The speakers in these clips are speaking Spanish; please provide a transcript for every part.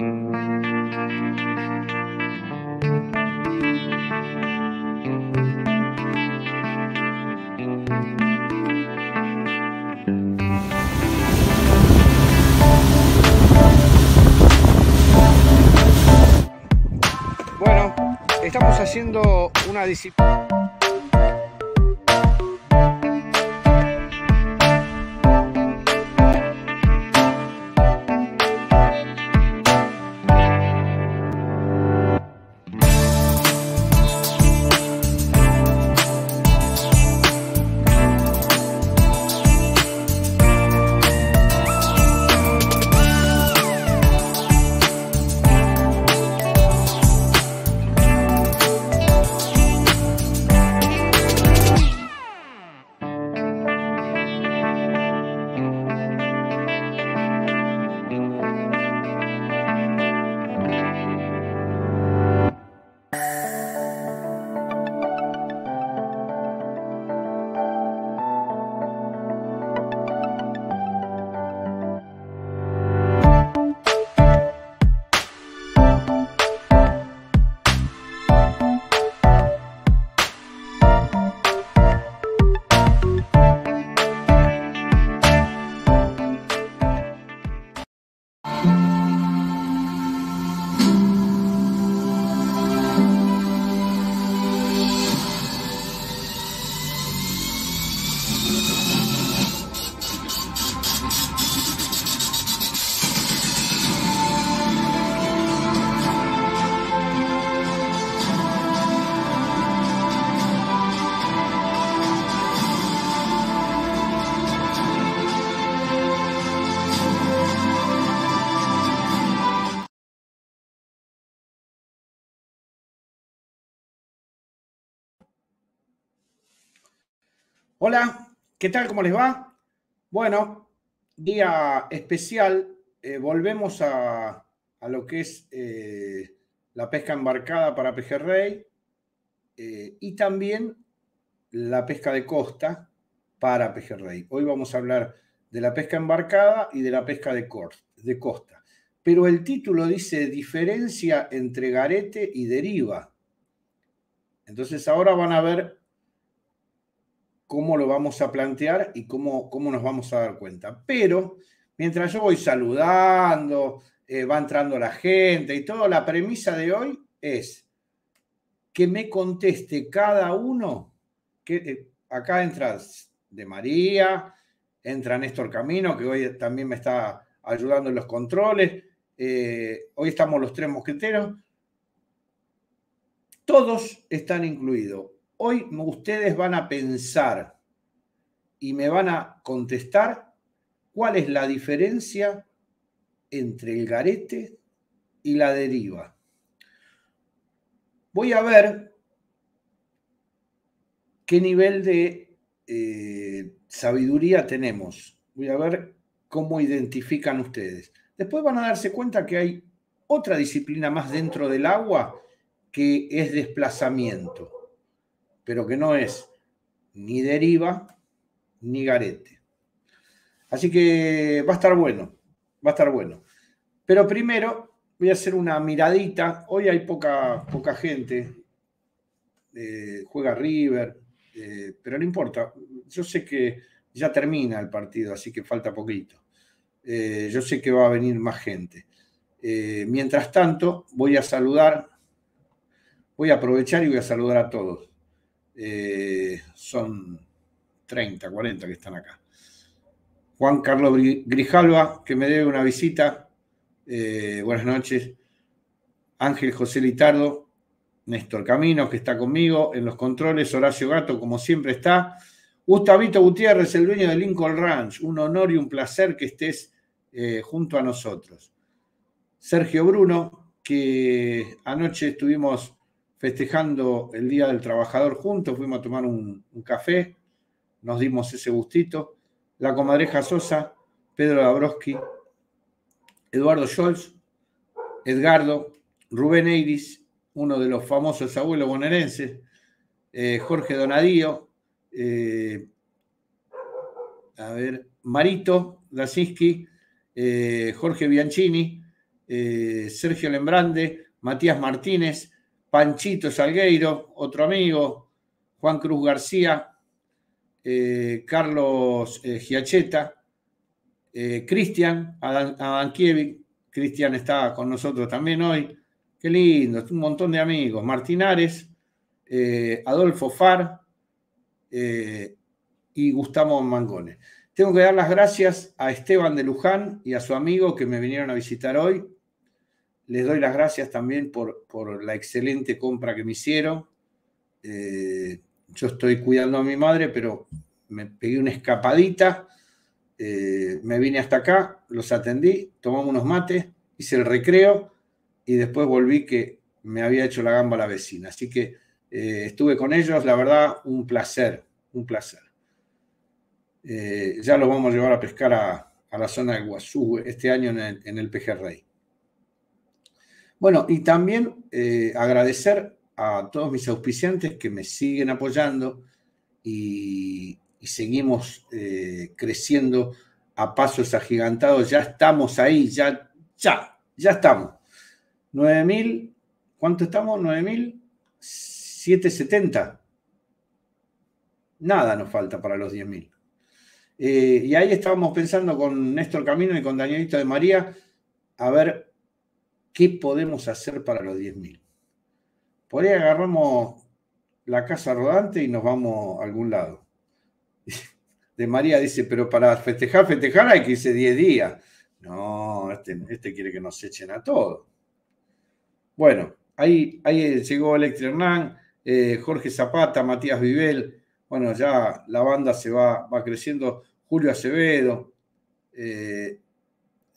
Bueno, estamos haciendo una disciplina. Hola, ¿qué tal? ¿Cómo les va? Bueno, día especial. Eh, volvemos a, lo que es eh, la pesca embarcada para pejerrey eh, y también la pesca de costa para pejerrey. Hoy vamos a hablar de la pesca embarcada y de la pesca de, de costa. Pero el título dice diferencia entre garete y deriva. Entonces ahora van a ver cómo lo vamos a plantear y cómo, cómo nos vamos a dar cuenta. Pero mientras yo voy saludando, eh, va entrando la gente y todo, la premisa de hoy es que me conteste cada uno, que eh, acá entras de María, entra Néstor Camino, que hoy también me está ayudando en los controles, eh, hoy estamos los tres mosqueteros, todos están incluidos hoy ustedes van a pensar y me van a contestar cuál es la diferencia entre el garete y la deriva. Voy a ver qué nivel de eh, sabiduría tenemos. Voy a ver cómo identifican ustedes. Después van a darse cuenta que hay otra disciplina más dentro del agua que es desplazamiento pero que no es ni deriva ni garete. Así que va a estar bueno, va a estar bueno. Pero primero voy a hacer una miradita. Hoy hay poca, poca gente. Eh, juega River, eh, pero no importa. Yo sé que ya termina el partido, así que falta poquito. Eh, yo sé que va a venir más gente. mientras tanto, voy a saludar, voy a aprovechar y voy a saludar a todos. Eh, son 30, 40 que están acá. Juan Carlos Grijalva, que me debe una visita. Eh, buenas noches. Ángel José Litardo, Néstor Camino que está conmigo en los controles. Horacio Gato, como siempre está. Gustavito Gutiérrez, el dueño de Lincoln Ranch. Un honor y un placer que estés eh, junto a nosotros. Sergio Bruno, que anoche estuvimos festejando el Día del Trabajador juntos, fuimos a tomar un, café, nos dimos ese gustito. La comadreja Sosa, Pedro Dabrowski, Eduardo Scholz, Edgardo, Rubén Eiris, uno de los famosos abuelos bonaerenses, eh, Jorge Donadío, eh, a ver, Marito Lasinski, eh, Jorge Bianchini, Sergio Lembrande, Matías Martínez, Panchito Salgueiro, otro amigo, Juan Cruz García, eh, Carlos eh, Giacheta, eh, Cristian Adankiewicz, Cristian está con nosotros también hoy, qué lindo, un montón de amigos, Martinares, Adolfo Far y Gustavo Mangone. Tengo que dar las gracias a Esteban de Luján y a su amigo que me vinieron a visitar hoy, les doy las gracias también por, la excelente compra que me hicieron. Eh, yo estoy cuidando a mi madre, pero me pegué una escapadita, eh, me vine hasta acá, los atendí, tomamos unos mates, hice el recreo y después volví que me había hecho la gamba la vecina. Así que eh, estuve con ellos, la verdad, un placer, un placer. ya los vamos a llevar a pescar a, la zona de Guazú este año en el, en bueno, y también eh, agradecer a todos mis auspiciantes que me siguen apoyando y, seguimos eh, creciendo a pasos agigantados. Ya estamos ahí, ya, ya, ya estamos. 9.000, ¿cuánto estamos? 9.770. Nada nos falta para los 10.000. Eh, y ahí estábamos pensando con Néstor Camino y con Danielito de María, a ver ¿qué podemos hacer para los 10.000? Por ahí agarramos la casa rodante y nos vamos a algún lado. De María dice, pero para festejar, festejar hay que irse 10 días. No, este, este, quiere que nos echen a todos. Bueno, ahí, ahí llegó Electri Hernán, eh, Jorge Zapata, Matías Vivel. Bueno, ya la banda se va, creciendo. Julio Acevedo, eh,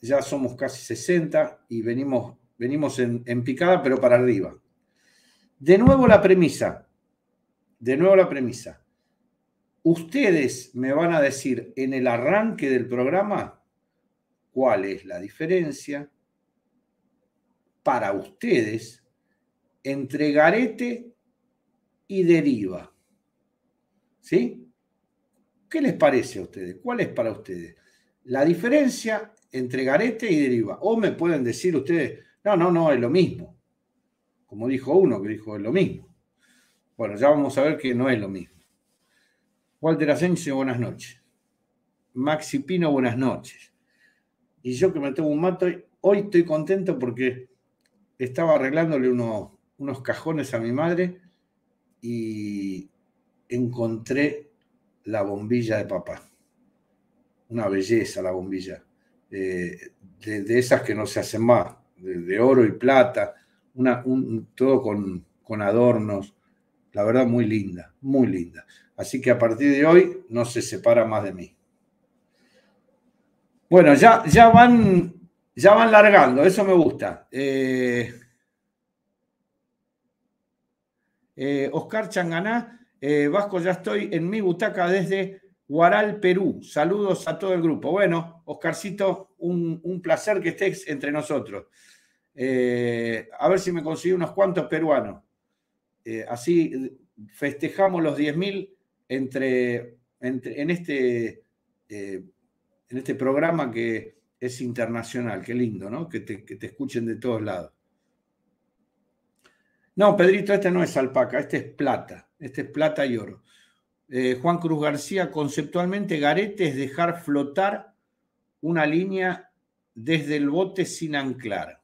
ya somos casi 60 y venimos Venimos en, picada, pero para arriba. De nuevo la premisa. De nuevo la premisa. Ustedes me van a decir en el arranque del programa cuál es la diferencia para ustedes entre garete y deriva. ¿Sí? ¿Qué les parece a ustedes? ¿Cuál es para ustedes? La diferencia entre garete y deriva. O me pueden decir ustedes, no, no, no, es lo mismo. Como dijo uno que dijo, es lo mismo. Bueno, ya vamos a ver que no es lo mismo. Walter Asensio, buenas noches. Maxi Pino, buenas noches. Y yo que me tengo un mato, hoy estoy contento porque estaba arreglándole unos cajones a mi madre y encontré la bombilla de papá. Una belleza la bombilla. Eh, de esas que no se hacen más de, oro y plata, una, todo con, adornos, la verdad muy linda, muy linda. Así que a partir de hoy no se separa más de mí. Bueno, ya, ya, van, ya van largando, eso me gusta. Eh, eh, Oscar Changaná, eh, Vasco, ya estoy en mi butaca desde Guaral, Perú. Saludos a todo el grupo. Bueno, Oscarcito, un, placer que estés entre nosotros. Eh, a ver si me consigo unos cuantos peruanos. Eh, así festejamos los 10.000 entre, entre, en, este, eh, en este programa que es internacional. Qué lindo, ¿no? Que te, que te escuchen de todos lados. No, Pedrito, este no es alpaca, este es plata. Este es plata y oro. Juan Cruz García, conceptualmente, garete es dejar flotar una línea desde el bote sin anclar.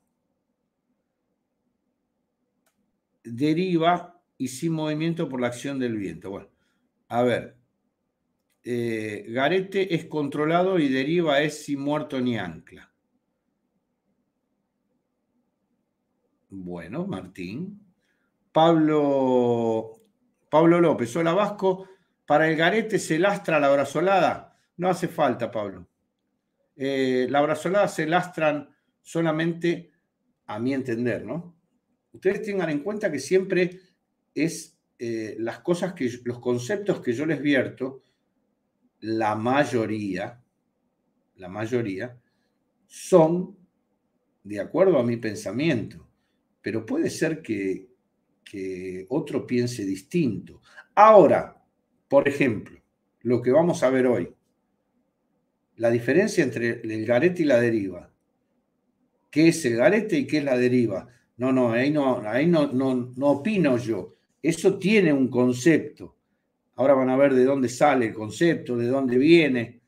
Deriva y sin movimiento por la acción del viento. Bueno, a ver. Eh, garete es controlado y deriva es sin muerto ni ancla. Bueno, Martín. Pablo, Pablo López, hola Vasco. Para el garete se lastra la brazolada. No hace falta, Pablo. Eh, la brazolada se lastran solamente, a mi entender, ¿no? Ustedes tengan en cuenta que siempre es eh, las cosas que, los conceptos que yo les vierto, la mayoría, la mayoría, son de acuerdo a mi pensamiento, pero puede ser que otro piense distinto. Ahora, por ejemplo, lo que vamos a ver hoy, la diferencia entre el garete y la deriva. ¿Qué es el garete y qué es la deriva? No, no, ahí no, ahí no, no, no opino yo. Eso tiene un concepto. Ahora van a ver de dónde sale el concepto, de dónde viene.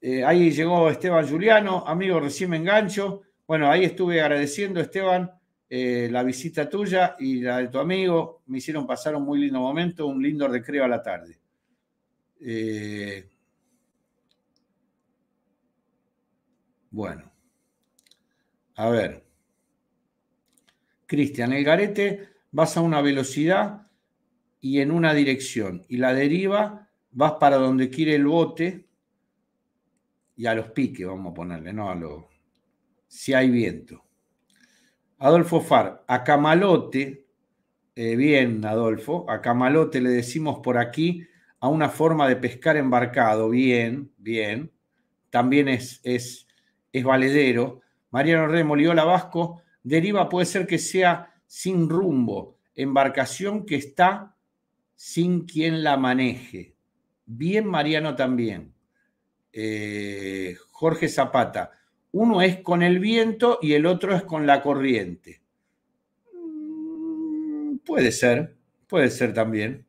Eh, ahí llegó Esteban Juliano, amigo, recién me engancho. Bueno, ahí estuve agradeciendo, Esteban, eh, la visita tuya y la de tu amigo. Me hicieron pasar un muy lindo momento, un lindo recreo a la tarde. Eh, Bueno. A ver. Cristian, el garete vas a una velocidad y en una dirección. Y la deriva vas para donde quiere el bote y a los piques, vamos a ponerle, ¿no? A lo Si hay viento. Adolfo Far, a camalote, eh, bien Adolfo, a camalote le decimos por aquí a una forma de pescar embarcado, bien, bien. También es, es es valedero. Mariano Remoliola Vasco, deriva puede ser que sea sin rumbo, embarcación que está sin quien la maneje. Bien Mariano también. Eh, Jorge Zapata, uno es con el viento y el otro es con la corriente. Mm, puede ser, puede ser también.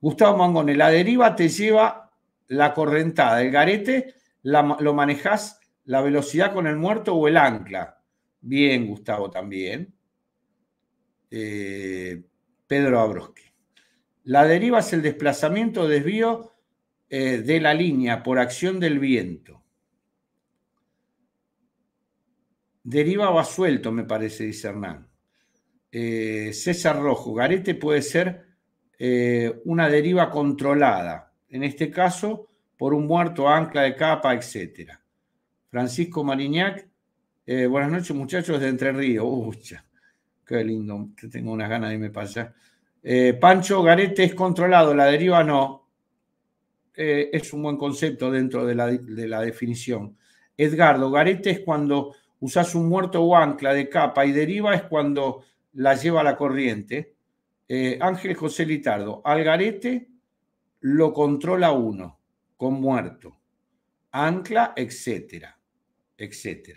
Gustavo Mangone, la deriva te lleva la correntada, el garete lo manejas la velocidad con el muerto o el ancla. Bien, Gustavo, también. Eh, Pedro Abroski. La deriva es el desplazamiento o desvío eh, de la línea por acción del viento. Deriva va suelto, me parece, dice Hernán. Eh, César Rojo, Garete puede ser una deriva controlada, en este caso por un muerto, ancla de capa, etcétera. Francisco Mariñac. Eh, buenas noches, muchachos de Entre Ríos. Ucha, qué lindo, tengo unas ganas de me pasa. Eh, Pancho Garete es controlado, la deriva no. Eh, es un buen concepto dentro de la, definición. Edgardo, Garete es cuando usas un muerto o ancla de capa y deriva es cuando la lleva la corriente. Ángel José Litardo, al garete lo controla uno, con muerto, ancla, etcétera etc.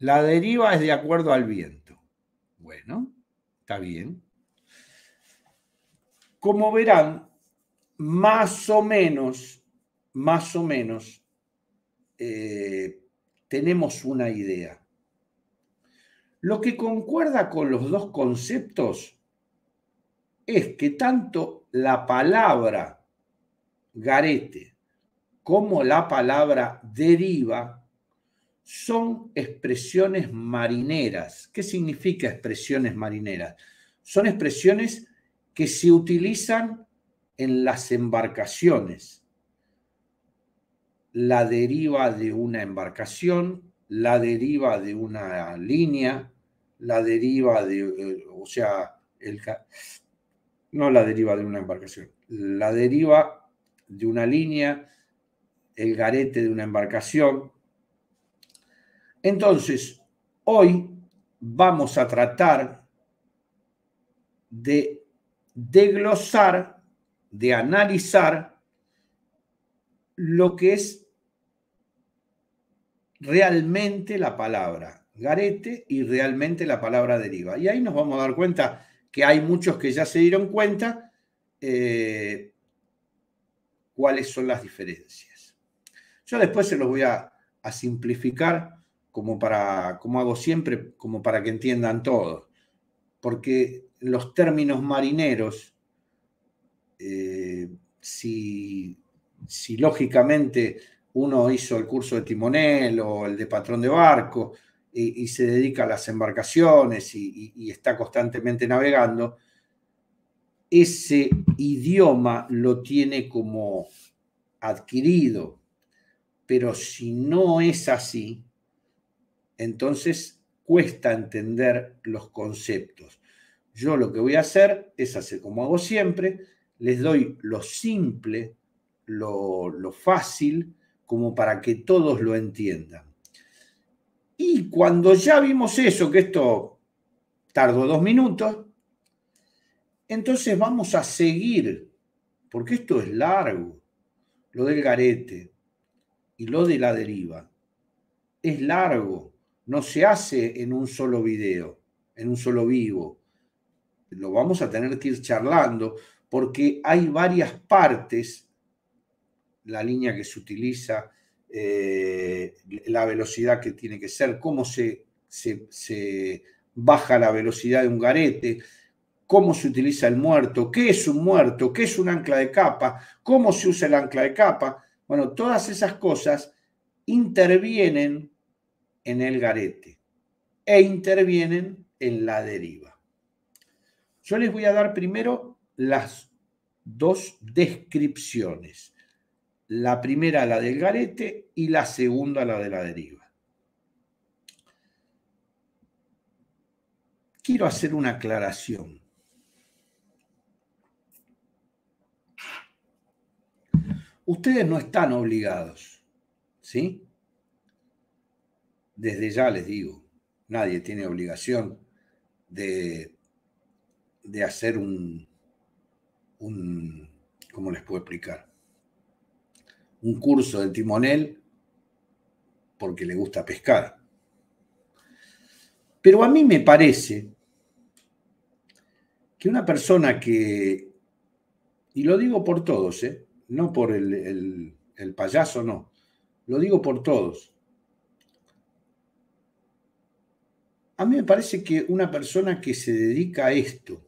La deriva es de acuerdo al viento. Bueno, está bien. Como verán, más o menos, más o menos, eh, tenemos una idea. Lo que concuerda con los dos conceptos es que tanto la palabra garete como la palabra deriva son expresiones marineras. ¿Qué significa expresiones marineras? Son expresiones que se utilizan en las embarcaciones. La deriva de una embarcación, la deriva de una línea, la deriva de, eh, o sea, no la deriva de una embarcación, la deriva de una línea, el garete de una embarcación, entonces, hoy vamos a tratar de desglosar, de analizar lo que es realmente la palabra garete y realmente la palabra deriva. Y ahí nos vamos a dar cuenta que hay muchos que ya se dieron cuenta eh, cuáles son las diferencias. Yo después se los voy a simplificar como para, como hago siempre, como para que entiendan todos. Porque los términos marineros, eh, si, si lógicamente uno hizo el curso de timonel o el de patrón de barco y, se dedica a las embarcaciones y, está constantemente navegando, ese idioma lo tiene como adquirido. Pero si no es así, entonces cuesta entender los conceptos. Yo lo que voy a hacer es hacer como hago siempre, les doy lo simple, lo, fácil, como para que todos lo entiendan. Y cuando ya vimos eso, que esto tardó dos minutos, entonces vamos a seguir, porque esto es largo, lo del garete y lo de la deriva. Es largo no se hace en un solo video, en un solo vivo. Lo vamos a tener que ir charlando porque hay varias partes, la línea que se utiliza, eh, la velocidad que tiene que ser, cómo se, se, se baja la velocidad de un garete, cómo se utiliza el muerto, qué es un muerto, qué es un ancla de capa, cómo se usa el ancla de capa. Bueno, todas esas cosas intervienen en el garete e intervienen en la deriva. Yo les voy a dar primero las dos descripciones. La primera, la del garete, y la segunda, la de la deriva. Quiero hacer una aclaración. Ustedes no están obligados, ¿sí? desde ya les digo, nadie tiene obligación de, de hacer un, ¿cómo les puedo explicar? Un curso de timonel porque le gusta pescar. Pero a mí me parece que una persona que, y lo digo por todos, ¿eh? no por el, el payaso, no, lo digo por todos, A mí me parece que una persona que se dedica a esto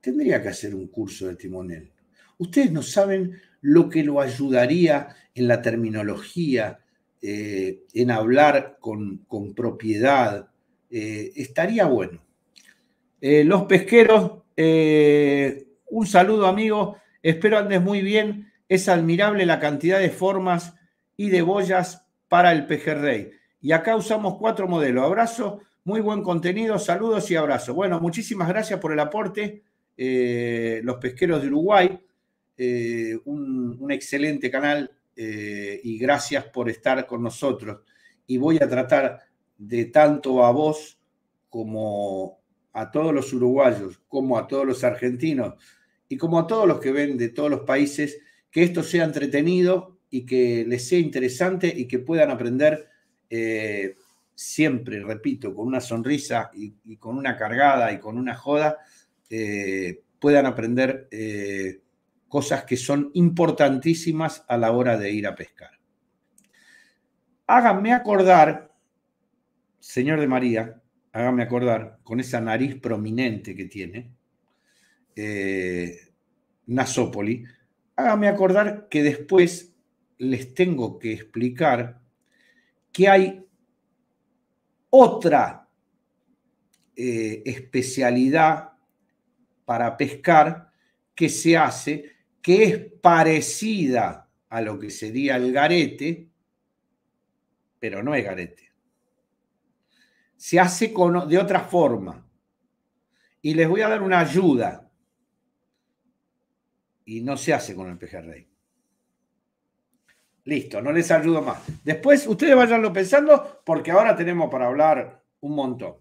tendría que hacer un curso de timonel. Ustedes no saben lo que lo ayudaría en la terminología, eh, en hablar con, propiedad. Eh, estaría bueno. Eh, los pesqueros, un saludo amigos. espero andes muy bien. Es admirable la cantidad de formas y de boyas para el pejerrey. Y acá usamos cuatro modelos. Abrazo, muy buen contenido, saludos y abrazos. Bueno, muchísimas gracias por el aporte, eh, los pesqueros de Uruguay, eh, un, excelente canal eh, y gracias por estar con nosotros. Y voy a tratar de tanto a vos como a todos los uruguayos, como a todos los argentinos y como a todos los que ven de todos los países, que esto sea entretenido y que les sea interesante y que puedan aprender eh, siempre, repito, con una sonrisa y, con una cargada y con una joda, eh, puedan aprender eh, cosas que son importantísimas a la hora de ir a pescar. Háganme acordar, señor de María, háganme acordar, con esa nariz prominente que tiene, Nasópoli, háganme acordar que después les tengo que explicar que hay otra eh, especialidad para pescar que se hace, que es parecida a lo que sería el garete, pero no es garete. Se hace con, de otra forma. Y les voy a dar una ayuda. Y no se hace con el pejerrey. Listo, no les ayudo más. Después ustedes vayanlo pensando porque ahora tenemos para hablar un montón.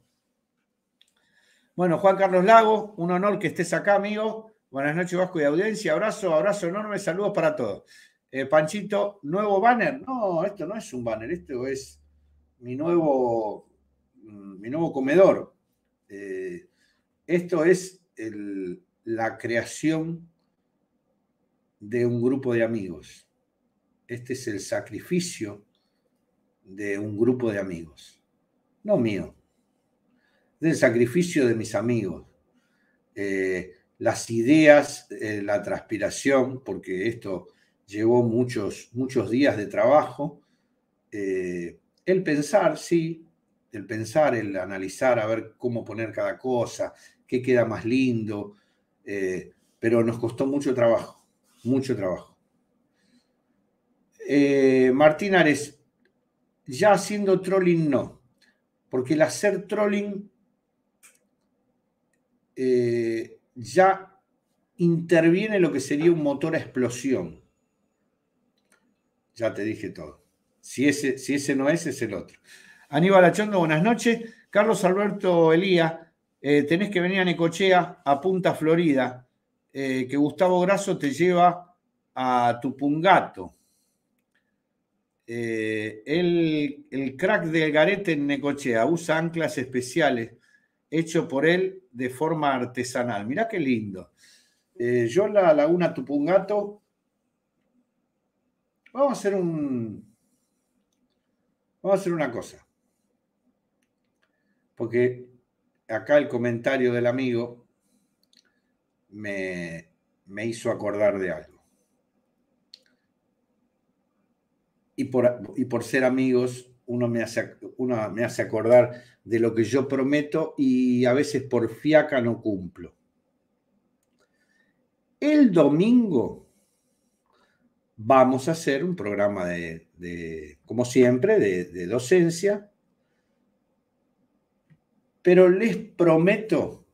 Bueno, Juan Carlos Lago, un honor que estés acá, amigo. Buenas noches, Vasco y audiencia. Abrazo, abrazo enorme, saludos para todos. Eh, Panchito, nuevo banner. No, esto no es un banner, esto es mi nuevo, mm, mi nuevo comedor. Eh, esto es la creación de un grupo de amigos este es el sacrificio de un grupo de amigos, no mío, del sacrificio de mis amigos. Eh, las ideas, eh, la transpiración, porque esto llevó muchos, muchos días de trabajo. Eh, el pensar, sí, el pensar, el analizar, a ver cómo poner cada cosa, qué queda más lindo, pero nos costó mucho trabajo, mucho trabajo. Eh, Martín Ares, ya haciendo trolling no, porque el hacer trolling eh, ya interviene lo que sería un motor a explosión. Ya te dije todo. Si ese, si ese no es, es el otro. Aníbal Achondo, buenas noches. Carlos Alberto Elías eh, tenés que venir a Necochea, a Punta Florida, que Gustavo Grasso te lleva a Tupungato. Eh, el, crack del garete en Necochea usa anclas especiales hecho por él de forma artesanal. Mirá qué lindo. Eh, yo la Laguna Tupungato. Vamos a hacer un. Vamos a hacer una cosa. Porque acá el comentario del amigo me, me hizo acordar de algo. y por, ser amigos, uno me, hace, uno me hace acordar de lo que yo prometo y a veces por fiaca no cumplo. El domingo vamos a hacer un programa de, como siempre, de, de docencia, pero les prometo,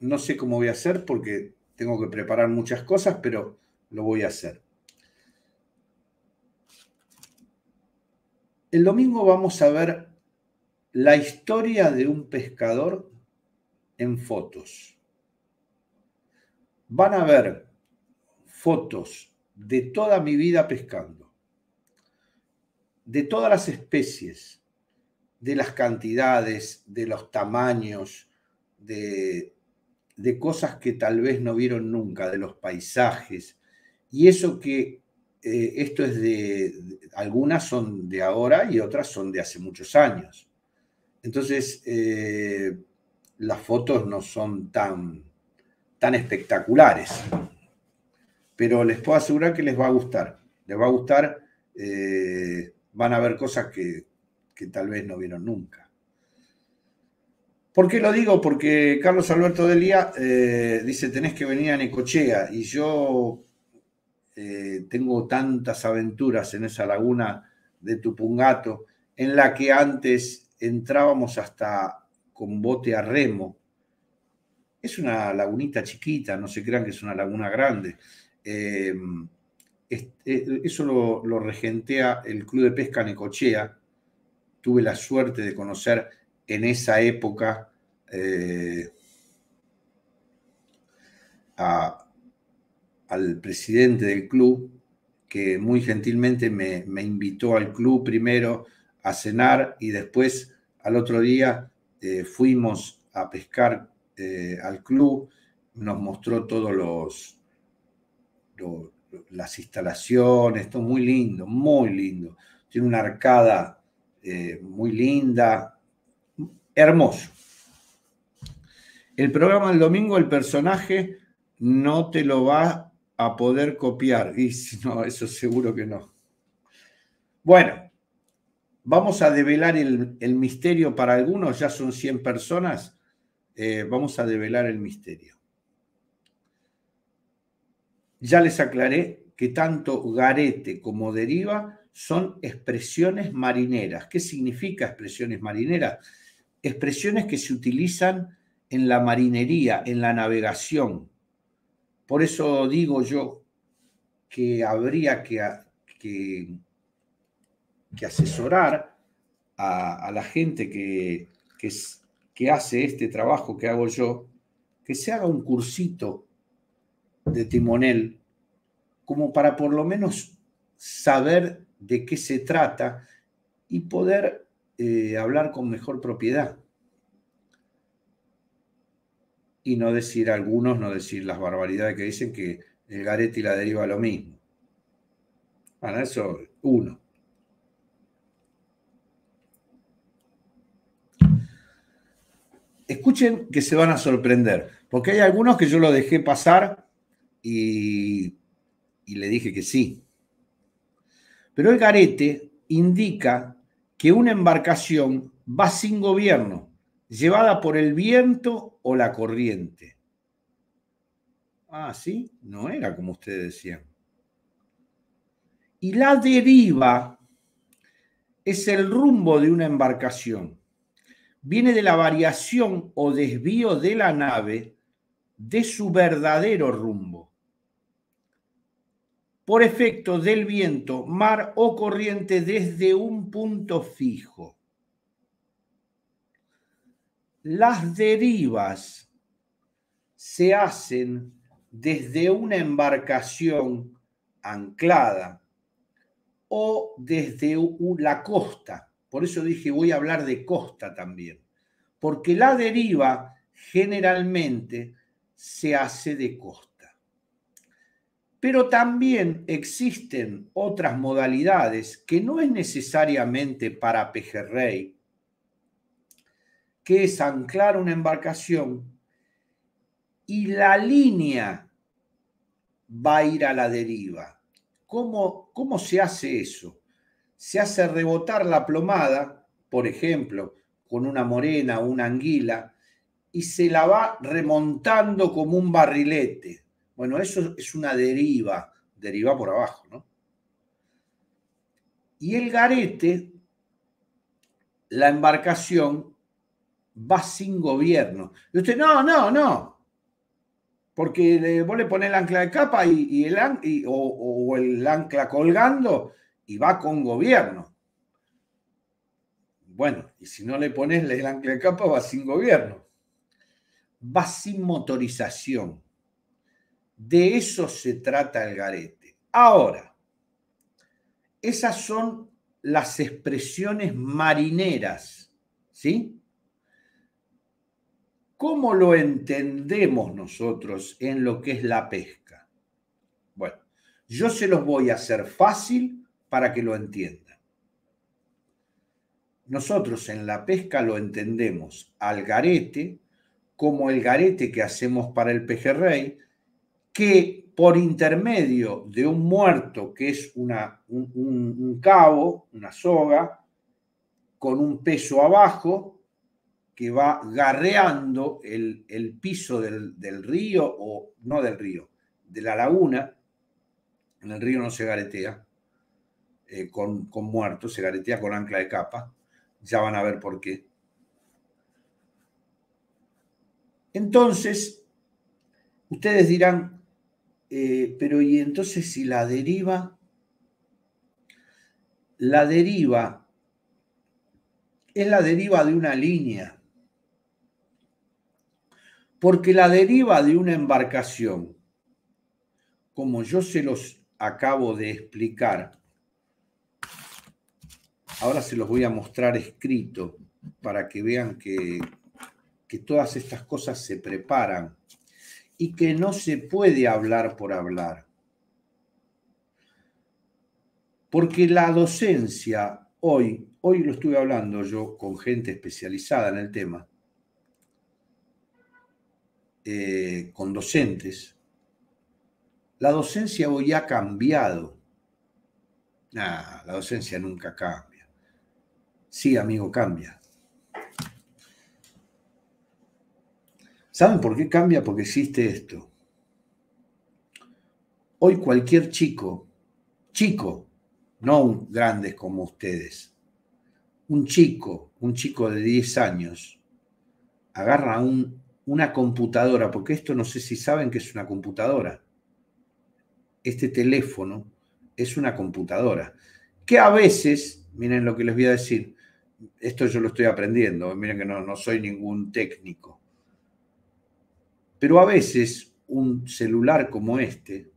no sé cómo voy a hacer porque tengo que preparar muchas cosas, pero lo voy a hacer. El domingo vamos a ver la historia de un pescador en fotos. Van a ver fotos de toda mi vida pescando, de todas las especies, de las cantidades, de los tamaños, de, cosas que tal vez no vieron nunca, de los paisajes. Y eso que eh, esto es de, algunas son de ahora y otras son de hace muchos años. Entonces, eh, las fotos no son tan, tan espectaculares, pero les puedo asegurar que les va a gustar. Les va a gustar, eh, van a ver cosas que, tal vez no vieron nunca. ¿Por qué lo digo? Porque Carlos Alberto Delía dice, tenés que venir a Necochea. Y yo eh, tengo tantas aventuras en esa laguna de Tupungato, en la que antes entrábamos hasta con bote a remo. Es una lagunita chiquita, no se crean que es una laguna grande. Eh, eh, eso lo, regentea el Club de Pesca Necochea. Tuve la suerte de conocer en esa época a al presidente del club, que muy gentilmente me, invitó al club primero a cenar y después al otro día eh, fuimos a pescar eh, al club, nos mostró todos los, las instalaciones, todo muy lindo, muy lindo. Tiene una arcada eh, muy linda, hermoso. El programa del domingo, el personaje no te lo va a poder copiar. Y no, eso seguro que no. Bueno, vamos a develar el, misterio para algunos, ya son 100 personas. Eh, vamos a develar el misterio. Ya les aclaré que tanto garete como deriva son expresiones marineras. ¿Qué significa expresiones marineras? Expresiones que se utilizan en la marinería, en la navegación, por eso digo yo que habría que, que, asesorar a, la gente que, hace este trabajo que hago yo, que se haga un cursito de timonel, como para por lo menos saber de qué se trata y poder eh, hablar con mejor propiedad y no decir algunos, no decir las barbaridades que dicen que el garete y la deriva lo mismo. Bueno, eso, uno. Escuchen que se van a sorprender, porque hay algunos que yo lo dejé pasar y, y le dije que sí. Pero el garete indica que una embarcación va sin gobierno llevada por el viento o la corriente. Ah, sí, no era como ustedes decían. Y la deriva es el rumbo de una embarcación. Viene de la variación o desvío de la nave de su verdadero rumbo. Por efecto del viento, mar o corriente desde un punto fijo. Las derivas se hacen desde una embarcación anclada o desde la costa. Por eso dije, voy a hablar de costa también, porque la deriva generalmente se hace de costa. Pero también existen otras modalidades que no es necesariamente para pejerrey, que es anclar una embarcación y la línea va a ir a la deriva. ¿Cómo, cómo se hace eso? Se hace rebotar la plomada, por ejemplo, con una morena o una anguila, y se la va remontando como un barrilete. Bueno, eso es una deriva, deriva por abajo, ¿no? Y el garete, la embarcación, va sin gobierno. Y usted, no, no, no. Porque vos le pones el ancla de capa y, el, o, o el ancla colgando y va con gobierno. Bueno, y si no le pones el ancla de capa, va sin gobierno. Va sin motorización. De eso se trata el garete. Ahora, esas son las expresiones marineras, ¿sí? ¿Cómo lo entendemos nosotros en lo que es la pesca? Bueno, yo se los voy a hacer fácil para que lo entiendan. Nosotros en la pesca lo entendemos al garete, como el garete que hacemos para el pejerrey, que por intermedio de un muerto, que es una, un cabo, una soga, con un peso abajo, que va garreando el, piso del, río, o no del río, de la laguna. En el río no se garetea eh, con, muertos, se garetea con ancla de capa. Ya van a ver por qué. Entonces, ustedes dirán, eh, pero ¿y entonces si la deriva? La deriva es la deriva de una línea. Porque la deriva de una embarcación, como yo se los acabo de explicar, ahora se los voy a mostrar escrito para que vean que, todas estas cosas se preparan y que no se puede hablar por hablar. Porque la docencia hoy, hoy lo estuve hablando yo con gente especializada en el tema, eh, con docentes, la docencia hoy ha cambiado. la docencia nunca cambia. Sí, amigo, cambia. ¿Saben por qué cambia? Porque existe esto. Hoy cualquier chico, chico, no grandes como ustedes, un chico, un chico de 10 años, agarra un una computadora, porque esto no sé si saben que es una computadora. Este teléfono es una computadora, que a veces, miren lo que les voy a decir, esto yo lo estoy aprendiendo, miren que no, soy ningún técnico, pero a veces un celular como este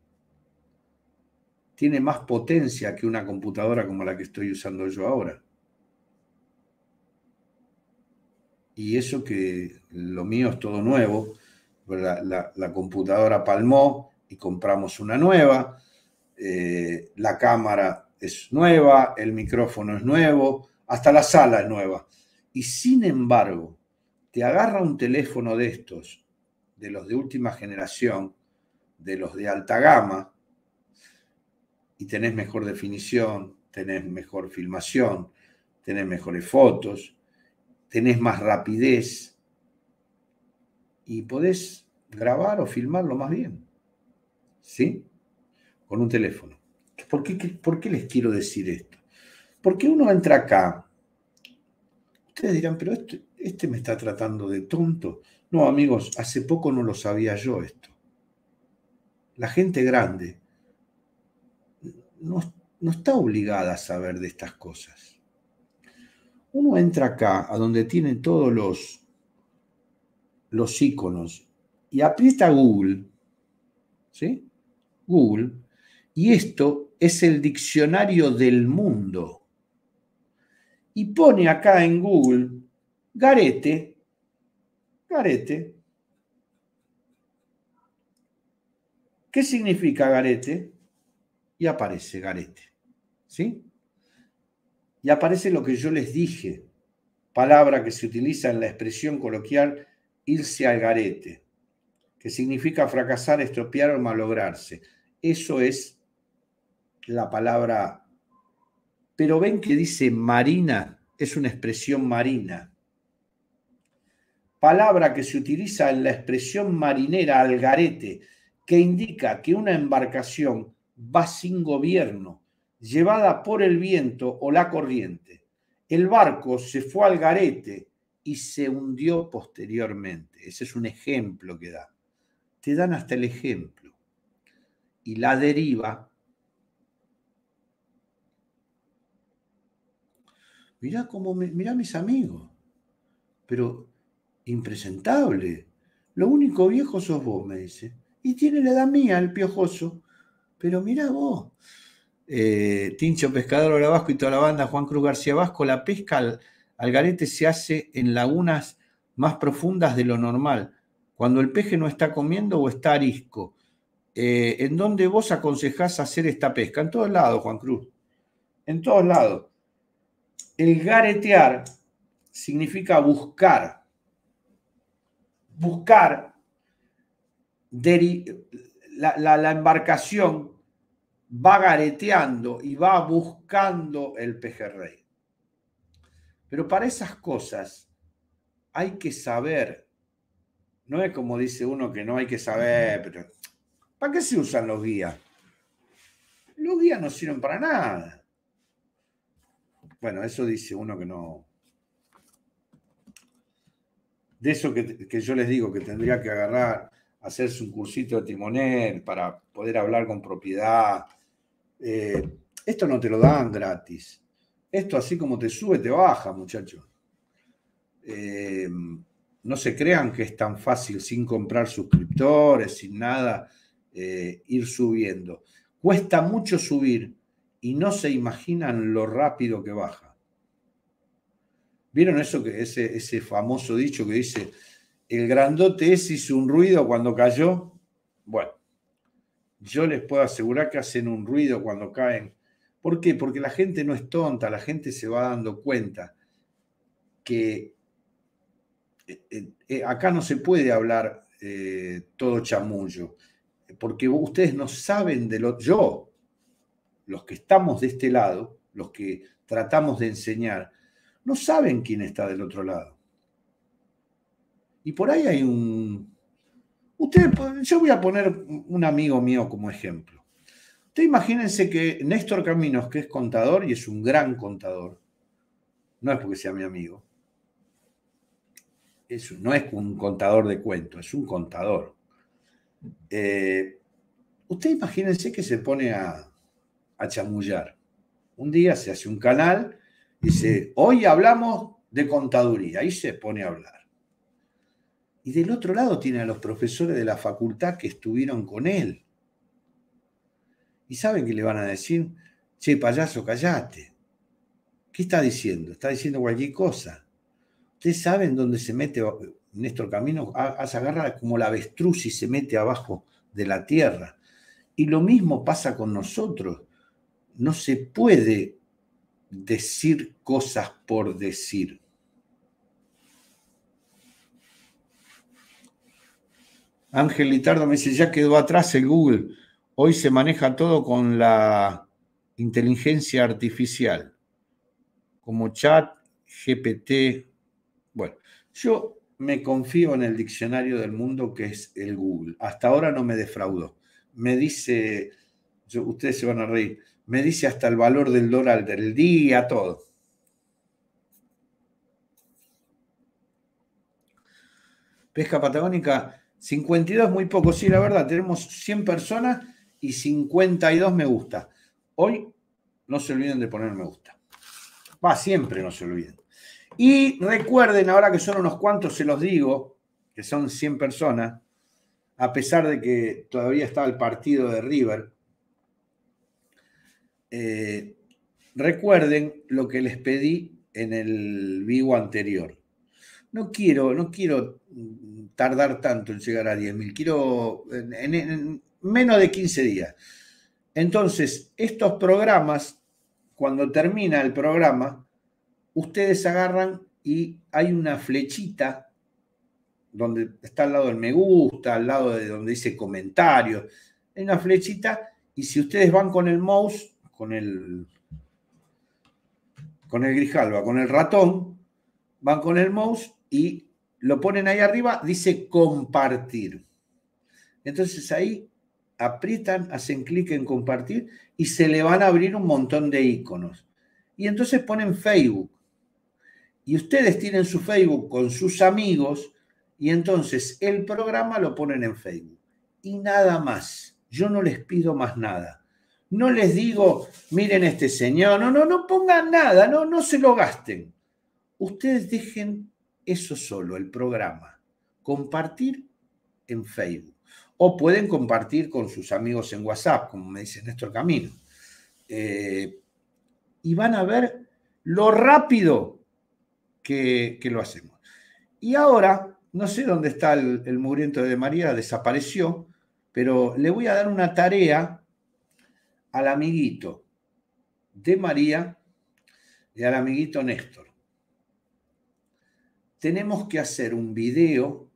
tiene más potencia que una computadora como la que estoy usando yo ahora. y eso que lo mío es todo nuevo, la, computadora palmó y compramos una nueva, eh, la cámara es nueva, el micrófono es nuevo, hasta la sala es nueva. Y sin embargo, te agarra un teléfono de estos, de los de última generación, de los de alta gama, y tenés mejor definición, tenés mejor filmación, tenés mejores fotos, tenés más rapidez y podés grabar o filmarlo más bien, ¿sí? Con un teléfono. ¿Por qué, les quiero decir esto? Porque uno entra acá, ustedes dirán, pero este, este, me está tratando de tonto. No, amigos, hace poco no lo sabía yo esto. La gente grande no, no está obligada a saber de estas cosas uno entra acá, a donde tienen todos los, los iconos, y aprieta Google, ¿sí? Google, y esto es el diccionario del mundo. Y pone acá en Google, garete, garete. ¿Qué significa garete? Y aparece garete, ¿sí? y aparece lo que yo les dije, palabra que se utiliza en la expresión coloquial irse al garete, que significa fracasar, estropear o malograrse. Eso es la palabra. Pero ven que dice marina, es una expresión marina. Palabra que se utiliza en la expresión marinera al garete, que indica que una embarcación va sin gobierno, llevada por el viento o la corriente. El barco se fue al garete y se hundió posteriormente. Ese es un ejemplo que da. Te dan hasta el ejemplo. Y la deriva. Mirá, cómo me, mirá mis amigos. Pero impresentable. Lo único viejo sos vos, me dice. Y tiene la edad mía, el piojoso. Pero mirá vos. Eh, Tincho Pescador la Vasco y toda la banda, Juan Cruz García Vasco, la pesca al, garete se hace en lagunas más profundas de lo normal, cuando el peje no está comiendo o está arisco. Eh, ¿En dónde vos aconsejás hacer esta pesca? En todos lados, Juan Cruz. En todos lados. El garetear significa buscar. Buscar la embarcación va gareteando y va buscando el pejerrey. Pero para esas cosas hay que saber. No es como dice uno que no hay que saber, pero ¿para qué se usan los guías? Los guías no sirven para nada. Bueno, eso dice uno que no. De eso que, que yo les digo que tendría que agarrar, hacerse un cursito de timonel para poder hablar con propiedad, eh, esto no te lo dan gratis. Esto así como te sube, te baja, muchachos. Eh, no se crean que es tan fácil sin comprar suscriptores, sin nada, eh, ir subiendo. Cuesta mucho subir y no se imaginan lo rápido que baja. ¿Vieron eso que ese, ese famoso dicho que dice, el grandote ese hizo un ruido cuando cayó? Bueno, yo les puedo asegurar que hacen un ruido cuando caen. ¿Por qué? Porque la gente no es tonta, la gente se va dando cuenta que eh, eh, eh, acá no se puede hablar todo chamullo, porque ustedes no saben de lo... Yo, los que estamos de este lado, los que tratamos de enseñar, no saben quién está del otro lado. Y por ahí hay un yo voy a poner un amigo mío como ejemplo. Ustedes imagínense que Néstor Caminos, que es contador y es un gran contador, no es porque sea mi amigo, eso no es un contador de cuentos, es un contador. Eh, usted ustedes imagínense que se pone a, chamullar. Un día se hace un canal, y dice, hoy hablamos de contaduría, y se pone a hablar. Y del otro lado tiene a los profesores de la facultad que estuvieron con él. Y saben que le van a decir, che, payaso, callate. ¿Qué está diciendo? Está diciendo cualquier cosa. Ustedes saben dónde se mete Néstor Camino, a ah, ah, agarra como la avestruz y se mete abajo de la tierra. Y lo mismo pasa con nosotros. No se puede decir cosas por decir. Ángel Litardo me dice, ya quedó atrás el Google. Hoy se maneja todo con la inteligencia artificial, como chat, GPT. Bueno, yo me confío en el diccionario del mundo que es el Google. Hasta ahora no me defraudo. Me dice, yo, ustedes se van a reír, me dice hasta el valor del dólar del día, todo. Pesca Patagónica, 52 muy poco, sí, la verdad, tenemos 100 personas y 52 me gusta. Hoy no se olviden de poner me gusta. Va, siempre no se olviden. Y recuerden, ahora que son unos cuantos, se los digo, que son 100 personas, a pesar de que todavía está el partido de River, eh, recuerden lo que les pedí en el vivo anterior no quiero, no quiero mm, tardar tanto en llegar a 10.000, quiero en, menos de 15 días. Entonces, estos programas, cuando termina el programa, ustedes agarran y hay una flechita donde está al lado del me gusta, al lado de donde dice comentarios, hay una flechita y si ustedes van con el mouse, con el con el grijalba, con el ratón, van con el mouse y lo ponen ahí arriba, dice compartir. Entonces ahí aprietan, hacen clic en compartir y se le van a abrir un montón de iconos. Y entonces ponen Facebook. Y ustedes tienen su Facebook con sus amigos y entonces el programa lo ponen en Facebook. Y nada más. Yo no les pido más nada. No les digo, miren este señor, no, no, no pongan nada, no, no se lo gasten. Ustedes dejen eso solo, el programa. Compartir en Facebook. O pueden compartir con sus amigos en WhatsApp, como me dice Néstor Camino. Eh, y van a ver lo rápido que, lo hacemos. Y ahora, no sé dónde está el, el de María, desapareció, pero le voy a dar una tarea al amiguito de María y al amiguito Néstor tenemos que hacer un video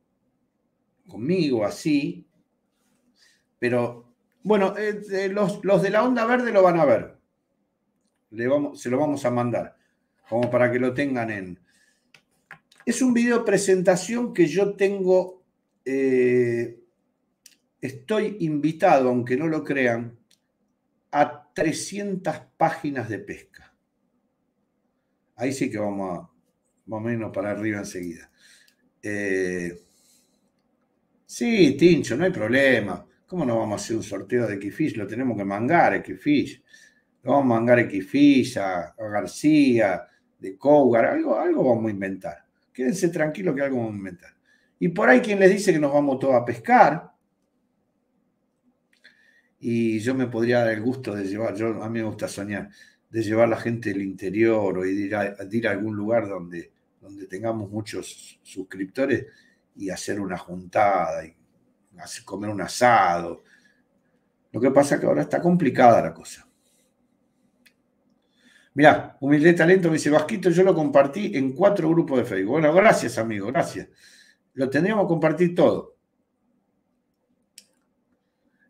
conmigo así, pero bueno, eh, eh, los, de la onda verde lo van a ver. se lo vamos a mandar, como para que lo tengan en... Es un video presentación que yo tengo, eh, estoy invitado, aunque no lo crean, a 300 páginas de pesca. Ahí sí que vamos a, más o menos para arriba enseguida. Eh, sí, Tincho, no hay problema. ¿Cómo no vamos a hacer un sorteo de Kifish? Lo tenemos que mangar, Kifish. Lo vamos a mangar a a, García, de Cougar, algo, algo vamos a inventar. Quédense tranquilos que algo vamos a inventar. Y por ahí quien les dice que nos vamos todos a pescar. Y yo me podría dar el gusto de llevar, yo, a mí me gusta soñar, de llevar a la gente del interior o ir a, ir a algún lugar donde, donde tengamos muchos suscriptores y hacer una juntada y comer un asado. Lo que pasa es que ahora está complicada la cosa. Mirá, Humilde Talento me dice, Vasquito, yo lo compartí en cuatro grupos de Facebook. Bueno, gracias, amigo, gracias. Lo tendríamos que compartir todo.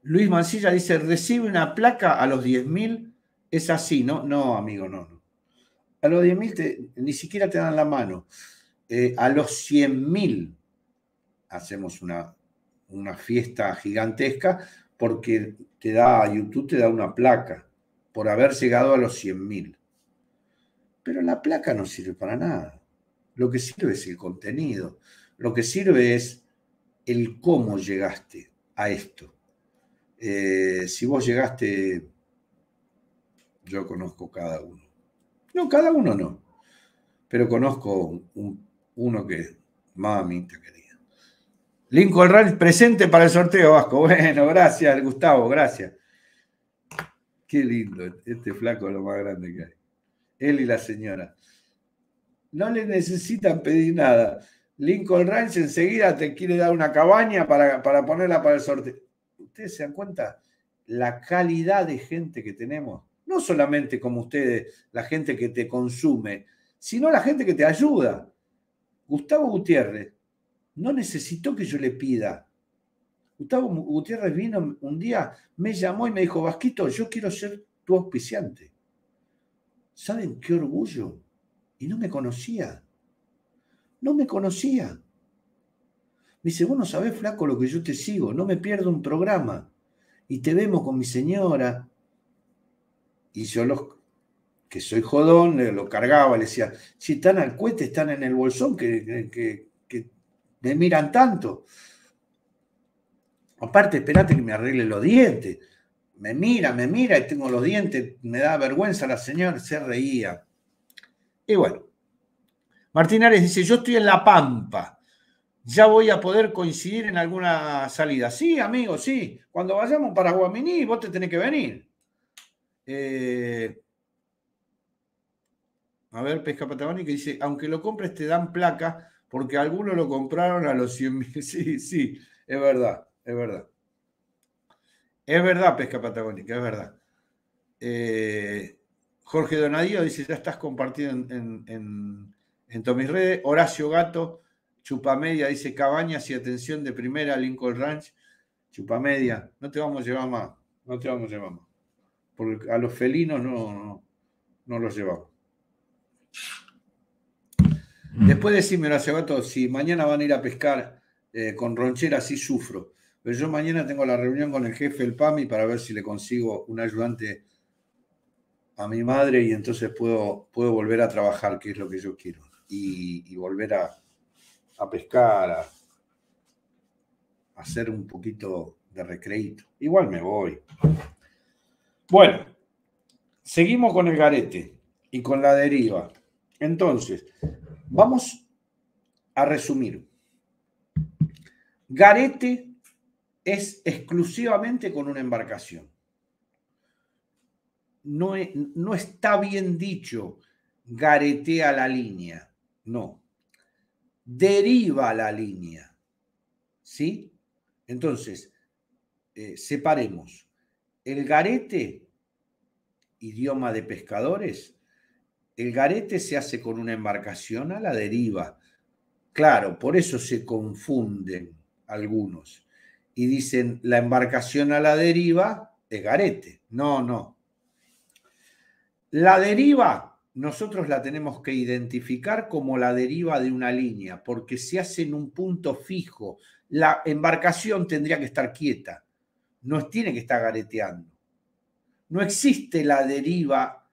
Luis Mancilla dice, recibe una placa a los 10.000. Es así, ¿no? No, amigo, no, no a los 10.000 ni siquiera te dan la mano. Eh, a los 100.000 hacemos una, fiesta gigantesca porque te da, YouTube te da una placa por haber llegado a los 100.000. Pero la placa no sirve para nada. Lo que sirve es el contenido. Lo que sirve es el cómo llegaste a esto. Eh, si vos llegaste, yo conozco cada uno no, cada uno no. Pero conozco uno que, mamita querida. Lincoln Ranch presente para el sorteo, Vasco. Bueno, gracias, Gustavo, gracias. Qué lindo, este flaco es lo más grande que hay. Él y la señora. No le necesitan pedir nada. Lincoln Ranch enseguida te quiere dar una cabaña para, para ponerla para el sorteo. ¿Ustedes se dan cuenta la calidad de gente que tenemos? no solamente como ustedes, la gente que te consume, sino la gente que te ayuda. Gustavo Gutiérrez no necesitó que yo le pida. Gustavo Gutiérrez vino un día, me llamó y me dijo, Vasquito, yo quiero ser tu auspiciante. ¿Saben qué orgullo? Y no me conocía. No me conocía. Me dice, vos no flaco, lo que yo te sigo. No me pierdo un programa. Y te vemos con mi señora. Y yo los, que soy jodón, eh, lo cargaba, le decía, si están al cohete, están en el bolsón, que, me miran tanto. Aparte, espérate que me arregle los dientes. Me mira, me mira y tengo los dientes, me da vergüenza la señora, se reía. Y bueno, Martín Ares dice, yo estoy en La Pampa, ya voy a poder coincidir en alguna salida. Sí, amigo, sí, cuando vayamos para Guaminí vos te tenés que venir. Eh, a ver, Pesca Patagónica dice, aunque lo compres te dan placa porque algunos lo compraron a los 100 mil. Sí, sí, es verdad, es verdad. Es verdad, Pesca Patagónica, es verdad. Eh, Jorge Donadío dice, ya estás compartiendo en, en, en Tomis Redes. Horacio Gato, Chupamedia, dice Cabañas y atención de primera, Lincoln Ranch. Chupamedia, no te vamos a llevar más, no te vamos a llevar más porque a los felinos no, no, los llevamos. Mm. Después decime, Horacio Gato, si mañana van a ir a pescar eh, con ronchera, sí sufro. Pero yo mañana tengo la reunión con el jefe del PAMI para ver si le consigo un ayudante a mi madre y entonces puedo, puedo volver a trabajar, que es lo que yo quiero. Y, volver a, pescar, a, hacer un poquito de recreito. Igual me voy. Bueno, seguimos con el garete y con la deriva. Entonces, vamos a resumir. Garete es exclusivamente con una embarcación. No, e, está bien dicho garetea la línea, no. Deriva la línea. ¿Sí? Entonces, eh, separemos el garete, idioma de pescadores, el garete se hace con una embarcación a la deriva. Claro, por eso se confunden algunos y dicen la embarcación a la deriva es garete. No, no. La deriva nosotros la tenemos que identificar como la deriva de una línea, porque se hace en un punto fijo. La embarcación tendría que estar quieta. No tiene que estar gareteando. No existe la deriva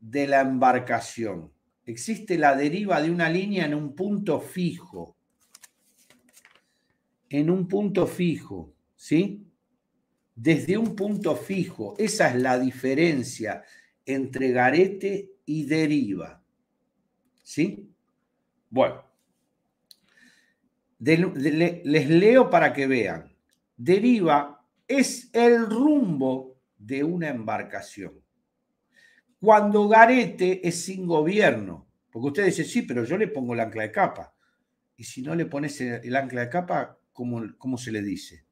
de la embarcación, existe la deriva de una línea en un punto fijo. En un punto fijo, ¿sí? Desde un punto fijo. Esa es la diferencia entre garete y deriva. ¿Sí? Bueno, les leo para que vean. Deriva es el rumbo de una embarcación. Cuando Garete es sin gobierno, porque usted dice, sí, pero yo le pongo el ancla de capa. Y si no le pones el ancla de capa, ¿cómo, cómo se le dice?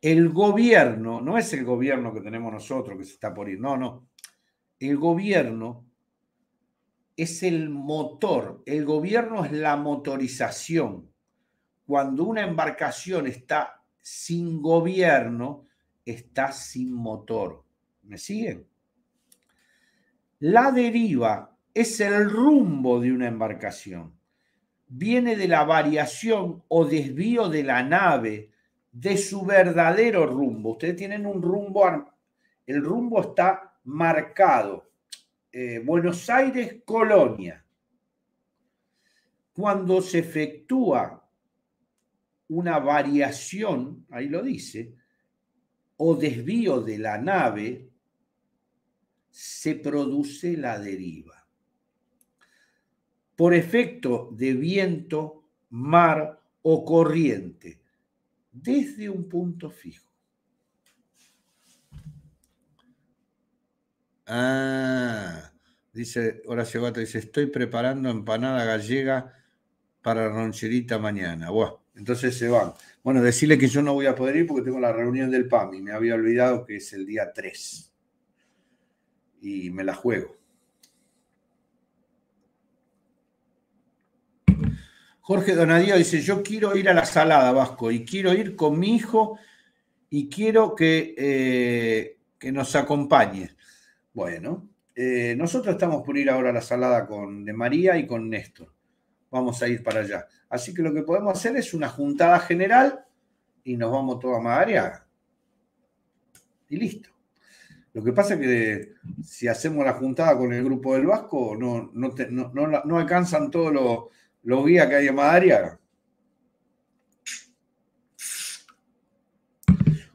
El gobierno, no es el gobierno que tenemos nosotros que se está por ir, no, no. El gobierno es el motor, el gobierno es la motorización. Cuando una embarcación está sin gobierno está sin motor. ¿Me siguen? La deriva es el rumbo de una embarcación. Viene de la variación o desvío de la nave, de su verdadero rumbo. Ustedes tienen un rumbo, el rumbo está marcado. Eh, Buenos Aires, Colonia. Cuando se efectúa una variación, ahí lo dice, o desvío de la nave, se produce la deriva. Por efecto de viento, mar o corriente, desde un punto fijo. Ah, dice Horacio Gato, dice, estoy preparando empanada gallega para roncherita mañana. Buah. Entonces se van. Bueno, decirle que yo no voy a poder ir porque tengo la reunión del PAMI. Me había olvidado que es el día 3. Y me la juego. Jorge Donadío dice, yo quiero ir a la salada, Vasco, y quiero ir con mi hijo y quiero que, eh, que nos acompañe. Bueno, eh, nosotros estamos por ir ahora a la salada con de María y con Néstor vamos a ir para allá. Así que lo que podemos hacer es una juntada general y nos vamos todos a Madariaga. Y listo. Lo que pasa es que si hacemos la juntada con el grupo del Vasco, no, alcanzan todos los, guías que hay en Madariaga.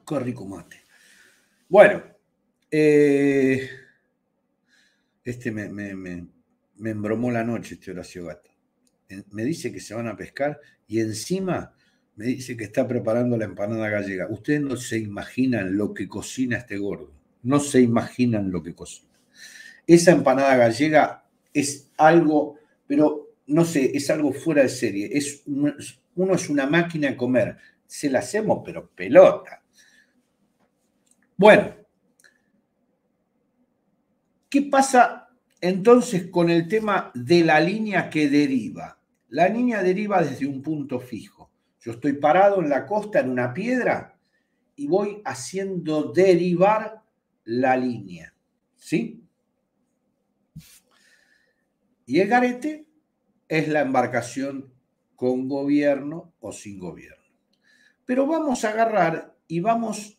Qué rico mate. Bueno, eh, este me, me, embromó la noche, este Horacio Gatti me dice que se van a pescar y encima me dice que está preparando la empanada gallega. Ustedes no se imaginan lo que cocina este gordo, no se imaginan lo que cocina. Esa empanada gallega es algo, pero no sé, es algo fuera de serie. Es, uno es una máquina de comer, se la hacemos, pero pelota. Bueno, ¿qué pasa entonces con el tema de la línea que deriva? La línea deriva desde un punto fijo. Yo estoy parado en la costa, en una piedra, y voy haciendo derivar la línea. ¿Sí? Y el garete es la embarcación con gobierno o sin gobierno. Pero vamos a agarrar y vamos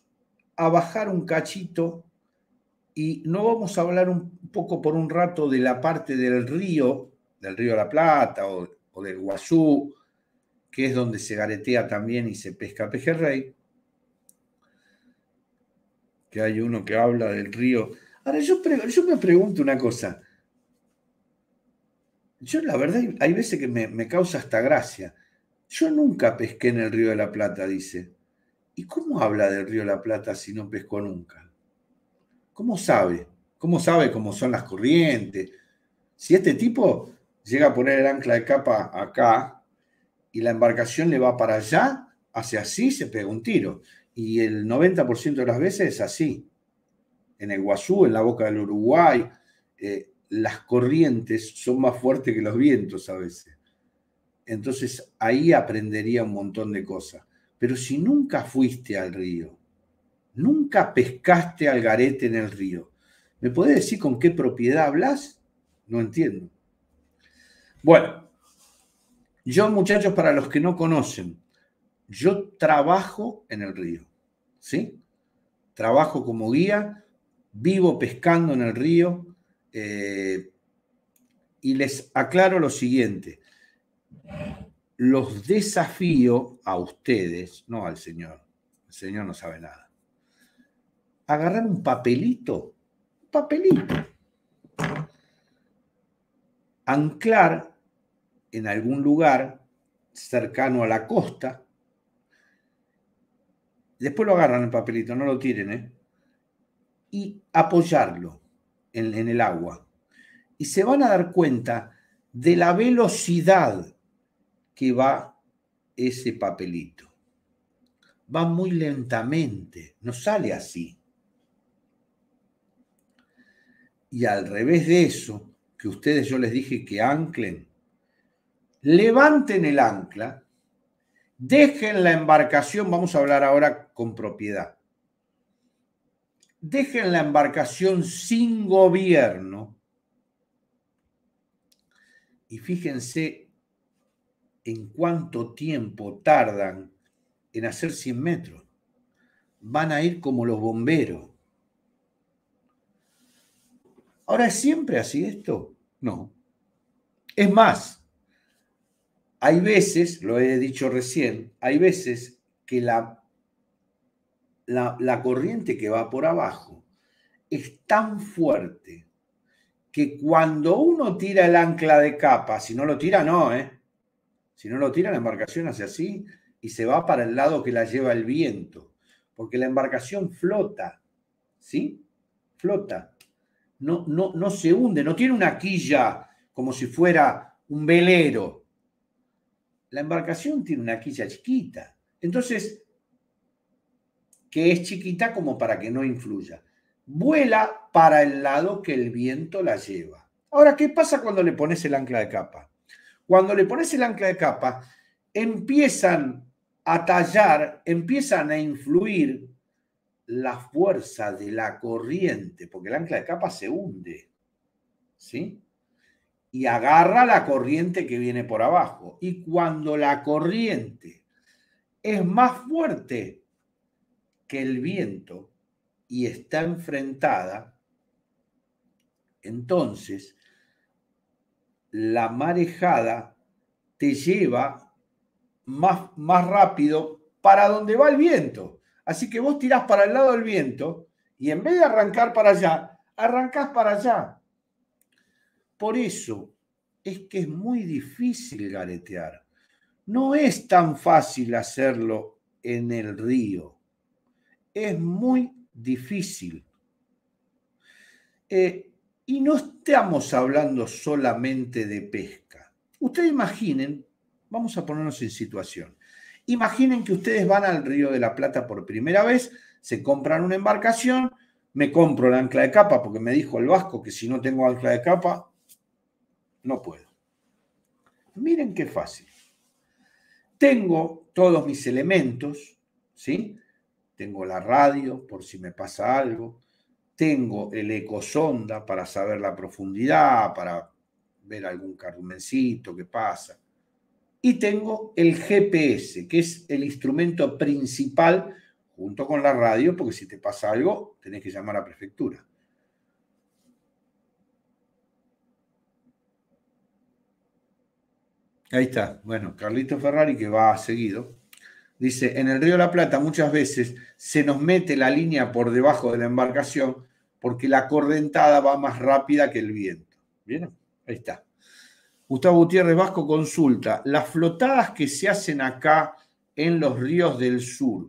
a bajar un cachito y no vamos a hablar un poco por un rato de la parte del río, del río La Plata o o del Guazú, que es donde se garetea también y se pesca pejerrey, que hay uno que habla del río. Ahora, yo, yo me pregunto una cosa. Yo la verdad, hay veces que me, me causa hasta gracia. Yo nunca pesqué en el río de la Plata, dice. ¿Y cómo habla del río de la Plata si no pescó nunca? ¿Cómo sabe? ¿Cómo sabe cómo son las corrientes? Si este tipo llega a poner el ancla de capa acá y la embarcación le va para allá, hacia así, se pega un tiro. Y el 90% de las veces es así. En el Guazú, en la boca del Uruguay, eh, las corrientes son más fuertes que los vientos a veces. Entonces ahí aprendería un montón de cosas. Pero si nunca fuiste al río, nunca pescaste al garete en el río, ¿me podés decir con qué propiedad hablas? No entiendo. Bueno, yo muchachos, para los que no conocen, yo trabajo en el río, ¿sí? Trabajo como guía, vivo pescando en el río eh, y les aclaro lo siguiente, los desafío a ustedes, no al Señor, el Señor no sabe nada, agarrar un papelito, un papelito, anclar en algún lugar cercano a la costa. Después lo agarran el papelito, no lo tiren, ¿eh? Y apoyarlo en el agua. Y se van a dar cuenta de la velocidad que va ese papelito. Va muy lentamente, no sale así. Y al revés de eso, que ustedes yo les dije que anclen levanten el ancla, dejen la embarcación, vamos a hablar ahora con propiedad, dejen la embarcación sin gobierno y fíjense en cuánto tiempo tardan en hacer 100 metros. Van a ir como los bomberos. Ahora, ¿es siempre así esto? No. Es más, hay veces, lo he dicho recién, hay veces que la, la, corriente que va por abajo es tan fuerte que cuando uno tira el ancla de capa, si no lo tira, no, ¿eh? Si no lo tira, la embarcación hace así y se va para el lado que la lleva el viento, porque la embarcación flota, ¿sí? Flota. No, no, no se hunde, no tiene una quilla como si fuera un velero, la embarcación tiene una quilla chiquita. Entonces, que es chiquita como para que no influya. Vuela para el lado que el viento la lleva. Ahora, ¿qué pasa cuando le pones el ancla de capa? Cuando le pones el ancla de capa, empiezan a tallar, empiezan a influir la fuerza de la corriente, porque el ancla de capa se hunde. ¿Sí? y agarra la corriente que viene por abajo. Y cuando la corriente es más fuerte que el viento y está enfrentada, entonces la marejada te lleva más, más rápido para donde va el viento. Así que vos tirás para el lado del viento y en vez de arrancar para allá, arrancás para allá por eso es que es muy difícil garetear. No es tan fácil hacerlo en el río. Es muy difícil. Eh, y no estamos hablando solamente de pesca. Ustedes imaginen, vamos a ponernos en situación. Imaginen que ustedes van al río de la Plata por primera vez, se compran una embarcación, me compro el ancla de capa porque me dijo el vasco que si no tengo ancla de capa no puedo. Miren qué fácil. Tengo todos mis elementos, ¿sí? Tengo la radio por si me pasa algo, tengo el ecosonda para saber la profundidad, para ver algún cardumencito que pasa. Y tengo el GPS, que es el instrumento principal junto con la radio, porque si te pasa algo, tenés que llamar a la prefectura. Ahí está. Bueno, Carlito Ferrari, que va seguido, dice, en el río La Plata muchas veces se nos mete la línea por debajo de la embarcación porque la cordentada va más rápida que el viento. ¿Vieron? Ahí está. Gustavo Gutiérrez Vasco consulta, las flotadas que se hacen acá en los ríos del sur,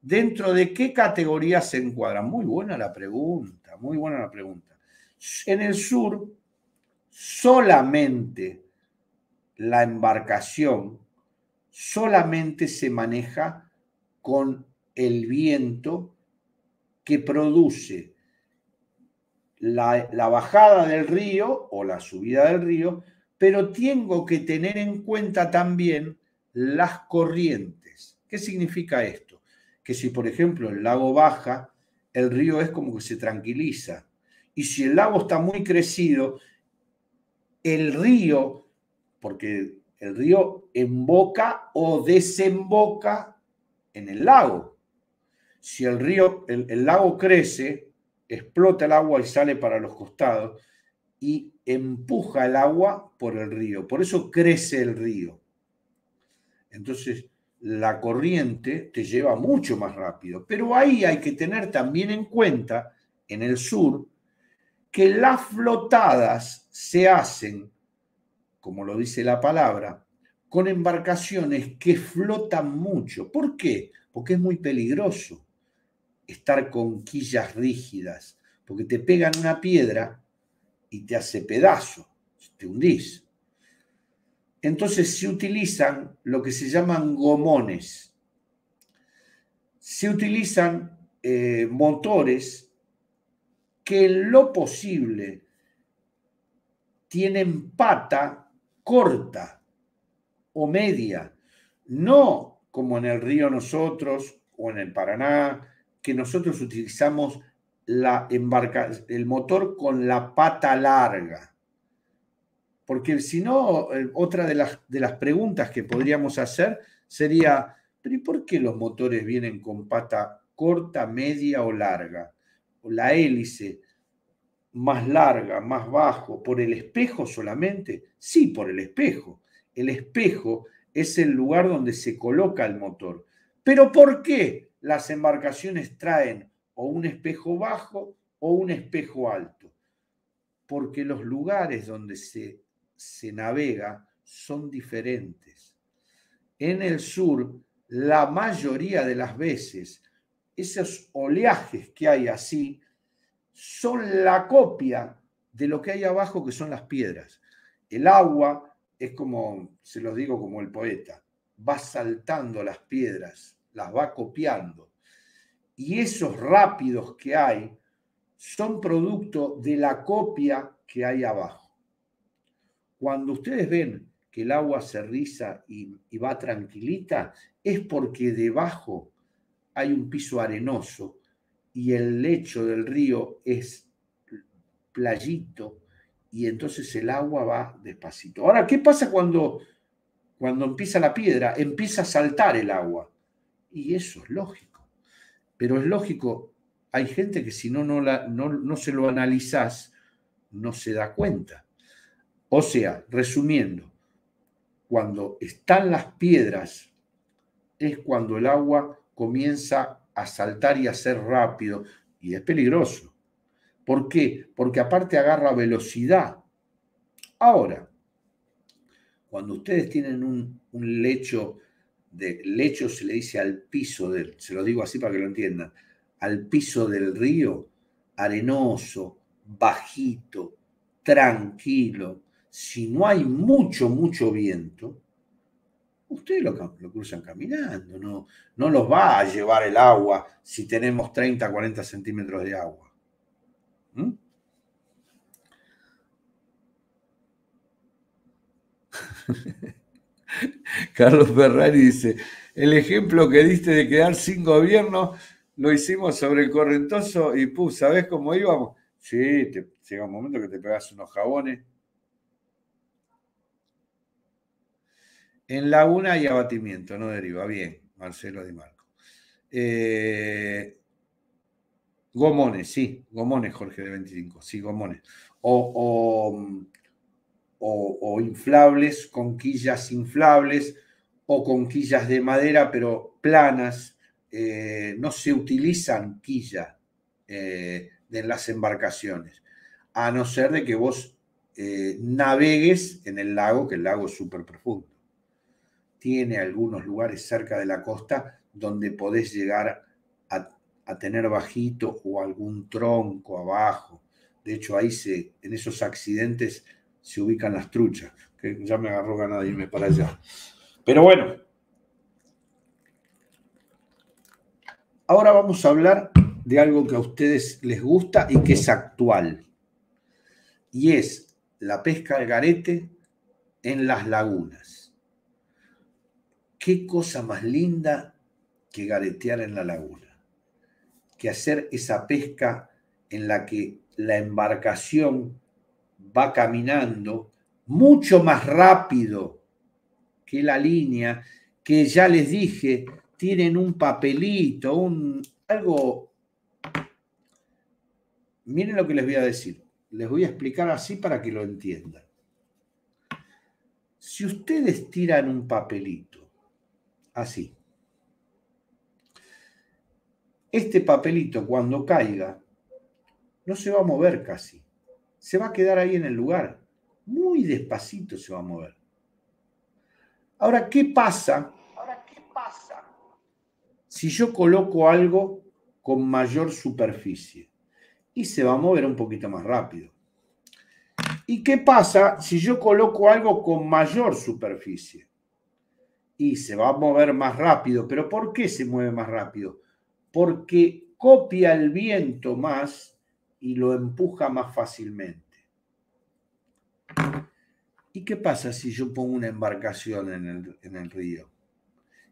¿dentro de qué categoría se encuadran? Muy buena la pregunta, muy buena la pregunta. En el sur solamente la embarcación solamente se maneja con el viento que produce la, bajada del río o la subida del río, pero tengo que tener en cuenta también las corrientes. ¿Qué significa esto? Que si, por ejemplo, el lago baja, el río es como que se tranquiliza. Y si el lago está muy crecido, el río porque el río emboca o desemboca en el lago. Si el río, el, el lago crece, explota el agua y sale para los costados y empuja el agua por el río. Por eso crece el río. Entonces, la corriente te lleva mucho más rápido. Pero ahí hay que tener también en cuenta, en el sur, que las flotadas se hacen como lo dice la palabra, con embarcaciones que flotan mucho. ¿Por qué? Porque es muy peligroso estar con quillas rígidas, porque te pegan una piedra y te hace pedazo, te hundís. Entonces se utilizan lo que se llaman gomones. Se utilizan eh, motores que en lo posible tienen pata corta o media, no como en el río nosotros o en el Paraná, que nosotros utilizamos la embarca, el motor con la pata larga. Porque si no, eh, otra de las, de las preguntas que podríamos hacer sería, ¿pero y por qué los motores vienen con pata corta, media o larga? O la hélice, más larga, más bajo, por el espejo solamente? Sí, por el espejo. El espejo es el lugar donde se coloca el motor. Pero ¿por qué las embarcaciones traen o un espejo bajo o un espejo alto? Porque los lugares donde se, se navega son diferentes. En el sur, la mayoría de las veces, esos oleajes que hay así son la copia de lo que hay abajo que son las piedras. El agua es como, se los digo como el poeta, va saltando las piedras, las va copiando. Y esos rápidos que hay son producto de la copia que hay abajo. Cuando ustedes ven que el agua se riza y, y va tranquilita, es porque debajo hay un piso arenoso y el lecho del río es playito y entonces el agua va despacito. Ahora, ¿qué pasa cuando, cuando empieza la piedra? Empieza a saltar el agua. Y eso es lógico. Pero es lógico, hay gente que si no, no, la, no, se lo analizás, no se da cuenta. O sea, resumiendo, cuando están las piedras es cuando el agua comienza a saltar y a ser rápido. Y es peligroso. ¿Por qué? Porque aparte agarra velocidad. Ahora, cuando ustedes tienen un, lecho, de lecho se le dice al piso, del se lo digo así para que lo entiendan, al piso del río, arenoso, bajito, tranquilo, si no hay mucho, mucho viento, ustedes lo, cruzan caminando, no, no los va a llevar el agua si tenemos 30, 40 centímetros de agua. ¿Mm? Carlos Ferrari dice, el ejemplo que diste de quedar sin gobierno lo hicimos sobre el correntoso y puf, ¿sabés cómo íbamos? Sí, te, llega un momento que te pegas unos jabones En laguna hay abatimiento, no deriva. Bien, Marcelo Di Marco. Eh, Gomones, sí, Gomones, Jorge de 25, sí, Gomones. O, inflables, con quillas inflables o con quillas de madera, pero planas. Eh, no se utilizan quillas eh, en las embarcaciones, a no ser de que vos navegues en el lago, que el lago es súper profundo tiene algunos lugares cerca de la costa donde podés llegar a, tener bajito o algún tronco abajo. De hecho, ahí se, en esos accidentes se ubican las truchas, que ya me agarró ganas de irme para allá. Pero bueno, ahora vamos a hablar de algo que a ustedes les gusta y que es actual. Y es la pesca al garete en las lagunas qué cosa más linda que garetear en la laguna, que hacer esa pesca en la que la embarcación va caminando mucho más rápido que la línea, que ya les dije, tienen un papelito, un algo. Miren lo que les voy a decir. Les voy a explicar así para que lo entiendan. Si ustedes tiran un papelito así. Este papelito cuando caiga no se va a mover casi. Se va a quedar ahí en el lugar. Muy despacito se va a mover. Ahora, ¿qué pasa? Ahora, ¿qué pasa? Si yo coloco algo con mayor superficie y se va a mover un poquito más rápido. ¿Y qué pasa si yo coloco algo con mayor superficie? y se va a mover más rápido. ¿Pero por qué se mueve más rápido? Porque copia el viento más y lo empuja más fácilmente. ¿Y qué pasa si yo pongo una embarcación en el, río?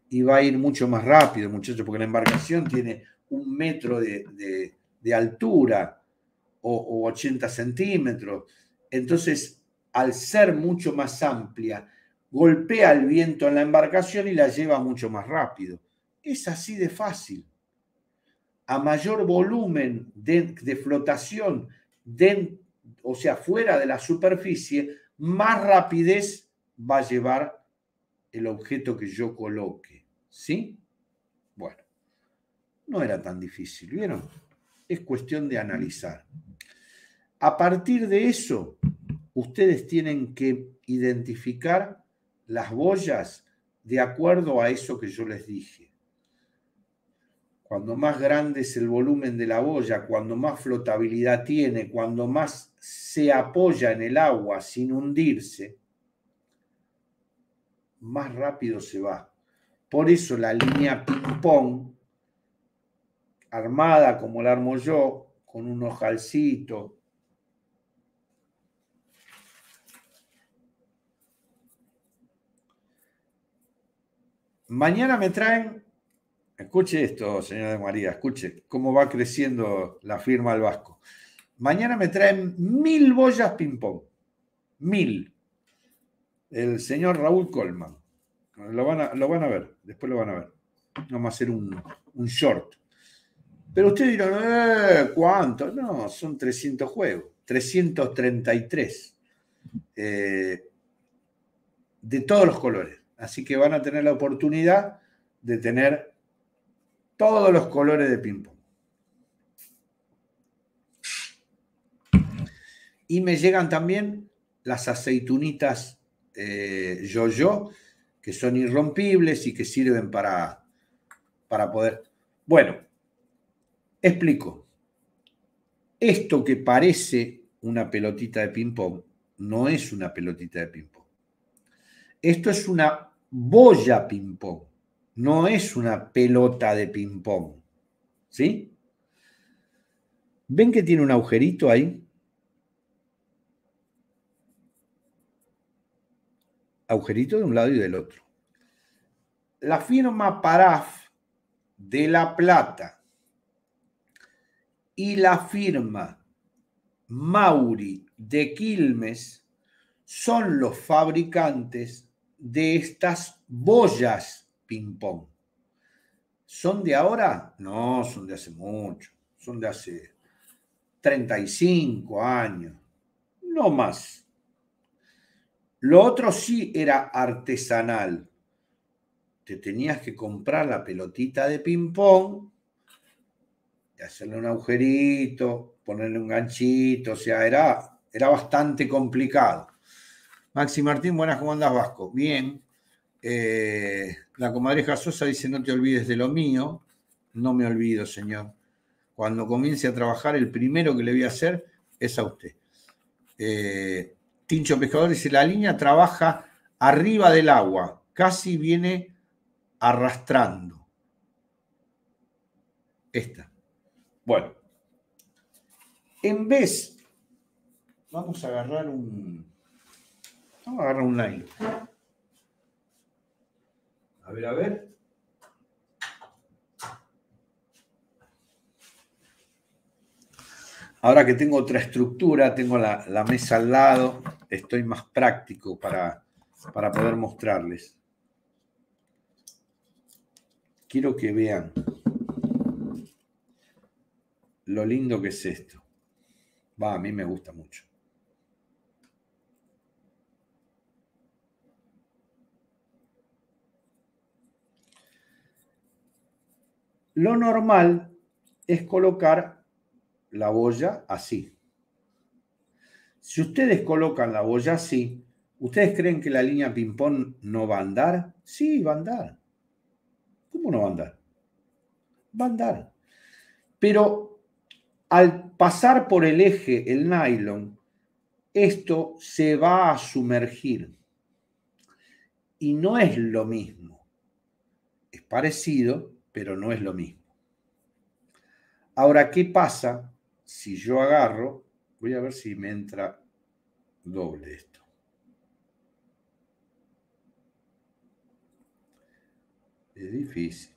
Y va a ir mucho más rápido, muchachos, porque la embarcación tiene un metro de, altura o, o 80 centímetros. Entonces, al ser mucho más amplia, golpea el viento en la embarcación y la lleva mucho más rápido. Es así de fácil. A mayor volumen de, flotación, o sea, fuera de la superficie, más rapidez va a llevar el objeto que yo coloque. ¿Sí? Bueno, no era tan difícil, ¿vieron? Es cuestión de analizar. A partir de eso, ustedes tienen que identificar las boyas de acuerdo a eso que yo les dije. Cuando más grande es el volumen de la boya, cuando más flotabilidad tiene, cuando más se apoya en el agua sin hundirse, más rápido se va. Por eso la línea ping-pong, armada como la armo yo, con un ojalcito, Mañana me traen, escuche esto, señora de María, escuche cómo va creciendo la firma del Vasco. Mañana me traen mil boyas ping-pong. Mil. El señor Raúl Colman. Lo van, a, lo van a ver, después lo van a ver. Vamos a hacer un, short. Pero ustedes dirán, eh, ¿cuánto? No, son 300 juegos, 333. Eh, de todos los colores. Así que van a tener la oportunidad de tener todos los colores de ping-pong. Y me llegan también las aceitunitas eh, yo-yo, que son irrompibles y que sirven para, para poder... Bueno, explico. Esto que parece una pelotita de ping-pong no es una pelotita de ping-pong. Esto es una boya ping-pong, no es una pelota de ping-pong. ¿Sí? ¿Ven que tiene un agujerito ahí? Agujerito de un lado y del otro. La firma Paraf de La Plata y la firma Mauri de Quilmes son los fabricantes de estas boyas ping-pong. ¿Son de ahora? No, son de hace mucho, son de hace 35 años, no más. Lo otro sí era artesanal. Te tenías que comprar la pelotita de ping-pong, hacerle un agujerito, ponerle un ganchito, o sea, era, era bastante complicado. Maxi Martín, buenas, ¿cómo andás, Vasco? Bien. Eh, la comadreja Sosa dice, no te olvides de lo mío. No me olvido, señor. Cuando comience a trabajar, el primero que le voy a hacer es a usted. Eh, Tincho Pescador dice, la línea trabaja arriba del agua, casi viene arrastrando. Esta. Bueno, en vez, vamos a agarrar un... Vamos a agarrar un line. A ver, a ver. Ahora que tengo otra estructura, tengo la, la mesa al lado, estoy más práctico para, para poder mostrarles. Quiero que vean lo lindo que es esto. Va, a mí me gusta mucho. Lo normal es colocar la boya así. Si ustedes colocan la boya así, ¿ustedes creen que la línea ping-pong no va a andar? Sí, va a andar. ¿Cómo no va a andar? Va a andar. Pero al pasar por el eje, el nylon, esto se va a sumergir. Y no es lo mismo. Es parecido, pero no es lo mismo. Ahora, ¿qué pasa si yo agarro? Voy a ver si me entra doble esto. Es difícil.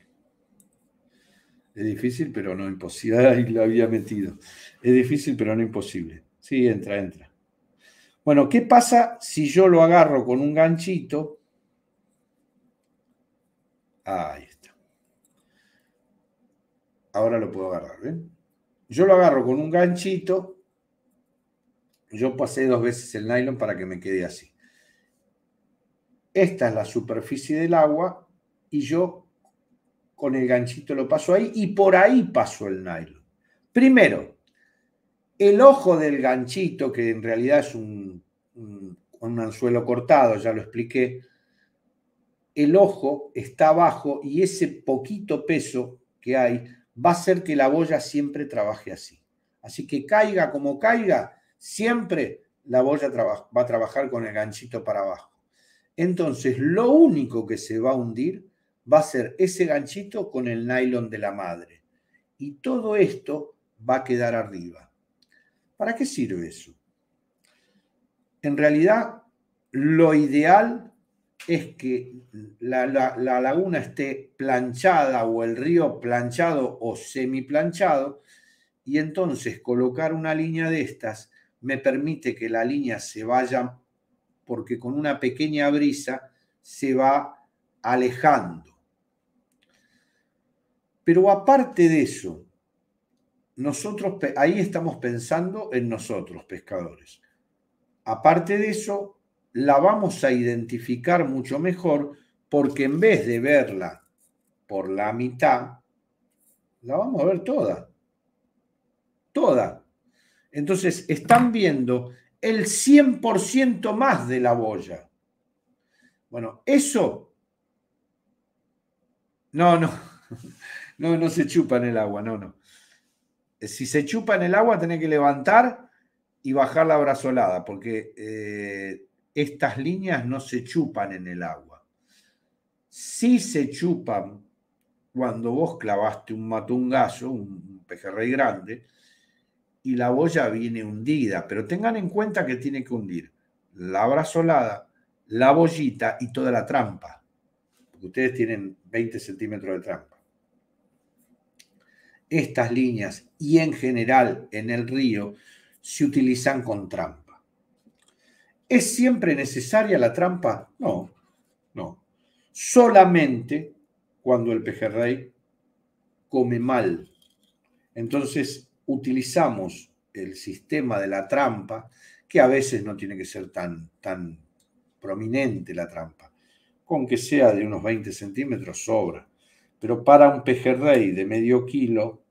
Es difícil, pero no imposible. Ahí lo había metido. Es difícil, pero no imposible. Sí, entra, entra. Bueno, ¿qué pasa si yo lo agarro con un ganchito? Ahí, Ahora lo puedo agarrar, Yo lo agarro con un ganchito. Yo pasé dos veces el nylon para que me quede así. Esta es la superficie del agua y yo con el ganchito lo paso ahí y por ahí paso el nylon. Primero, el ojo del ganchito, que en realidad es un anzuelo cortado, ya lo expliqué, el ojo está abajo y ese poquito peso que hay va a ser que la boya siempre trabaje así. Así que caiga como caiga, siempre la boya va a trabajar con el ganchito para abajo. Entonces, lo único que se va a hundir va a ser ese ganchito con el nylon de la madre. Y todo esto va a quedar arriba. ¿Para qué sirve eso? En realidad, lo ideal es que la, laguna esté planchada o el río planchado o semiplanchado y entonces colocar una línea de estas me permite que la línea se vaya porque con una pequeña brisa se va alejando. Pero aparte de eso, nosotros ahí estamos pensando en nosotros pescadores. Aparte de eso, la vamos a identificar mucho mejor porque en vez de verla por la mitad, la vamos a ver toda. Toda. Entonces están viendo el 100% más de la boya. Bueno, eso... No, no. No, no se chupa en el agua, no, no. Si se chupa en el agua, tenés que levantar y bajar la brazolada, porque eh, estas líneas no se chupan en el agua. Sí se chupan cuando vos clavaste un matungazo, un pejerrey grande, y la boya viene hundida. Pero tengan en cuenta que tiene que hundir la brazolada, la bollita y toda la trampa. Porque ustedes tienen 20 centímetros de trampa. Estas líneas y en general en el río se utilizan con trampa. ¿Es siempre necesaria la trampa? No, no. Solamente cuando el pejerrey come mal. Entonces utilizamos el sistema de la trampa, que a veces no tiene que ser tan, tan prominente la trampa. Con que sea de unos 20 centímetros sobra. Pero para un pejerrey de medio kilo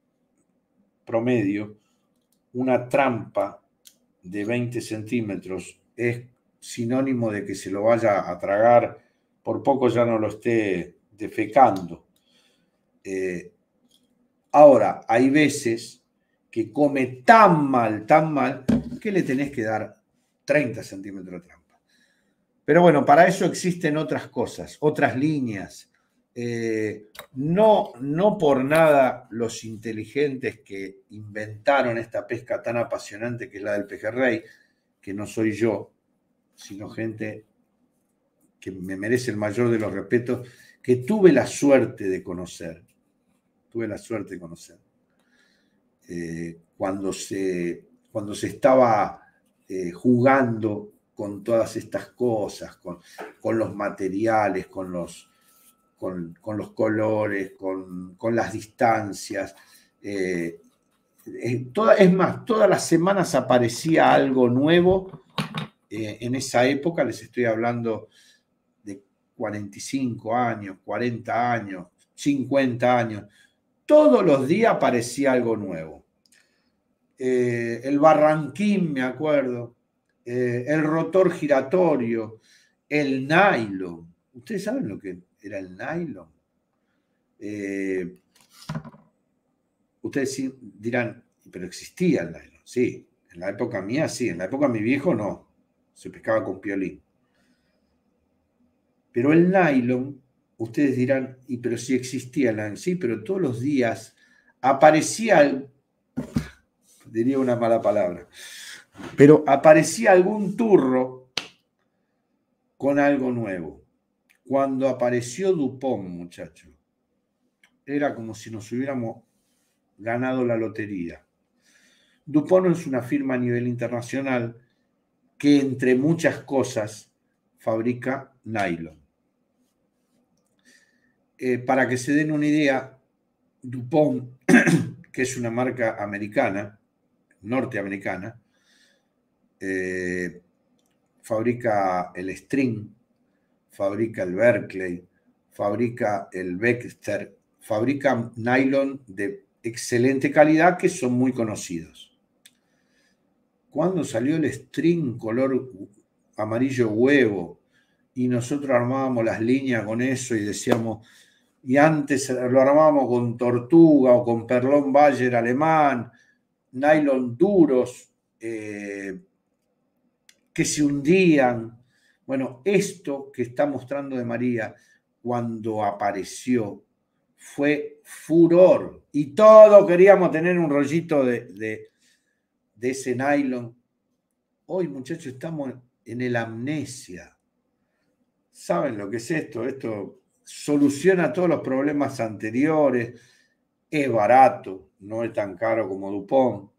promedio, una trampa de 20 centímetros es sinónimo de que se lo vaya a tragar, por poco ya no lo esté defecando. Eh, ahora, hay veces que come tan mal, tan mal, que le tenés que dar 30 centímetros de trampa. Pero bueno, para eso existen otras cosas, otras líneas. Eh, no, no por nada los inteligentes que inventaron esta pesca tan apasionante que es la del pejerrey, que no soy yo, sino gente que me merece el mayor de los respetos, que tuve la suerte de conocer. Tuve la suerte de conocer. Eh, cuando, se, cuando se estaba eh, jugando con todas estas cosas, con, con los materiales, con los, con, con los colores, con, con las distancias, eh, eh, es más, todas las semanas aparecía algo nuevo. Eh, en esa época les estoy hablando de 45 años, 40 años, 50 años. Todos los días aparecía algo nuevo. Eh, el barranquín, me acuerdo, el rotor giratorio, el nylon. ¿Ustedes saben lo que era el nylon? Ustedes dirán, pero existía el nylon. Sí, en la época mía sí, en la época de mi viejo no. Se pescaba con piolín. Pero el nylon, ustedes dirán, y pero sí existía el nylon, sí, pero todos los días aparecía, diría una mala palabra, pero aparecía algún turro con algo nuevo. Cuando apareció Dupont, muchachos, era como si nos hubiéramos ganado la lotería. Dupont es una firma a nivel internacional que, entre muchas cosas, fabrica nylon. Eh, para que se den una idea, Dupont, que es una marca americana, norteamericana, eh, fabrica el String, fabrica el Berkeley, fabrica el Baxter, fabrica nylon de excelente calidad que son muy conocidos. Cuando salió el string color amarillo huevo y nosotros armábamos las líneas con eso y decíamos, y antes lo armábamos con tortuga o con perlón Bayer alemán, nylon duros eh, que se hundían. Bueno, esto que está mostrando de María cuando apareció fue furor. Y todos queríamos tener un rollito de, ese nylon. Hoy, muchachos, estamos en el amnesia. ¿Saben lo que es esto? Esto soluciona todos los problemas anteriores. Es barato, no es tan caro como Dupont.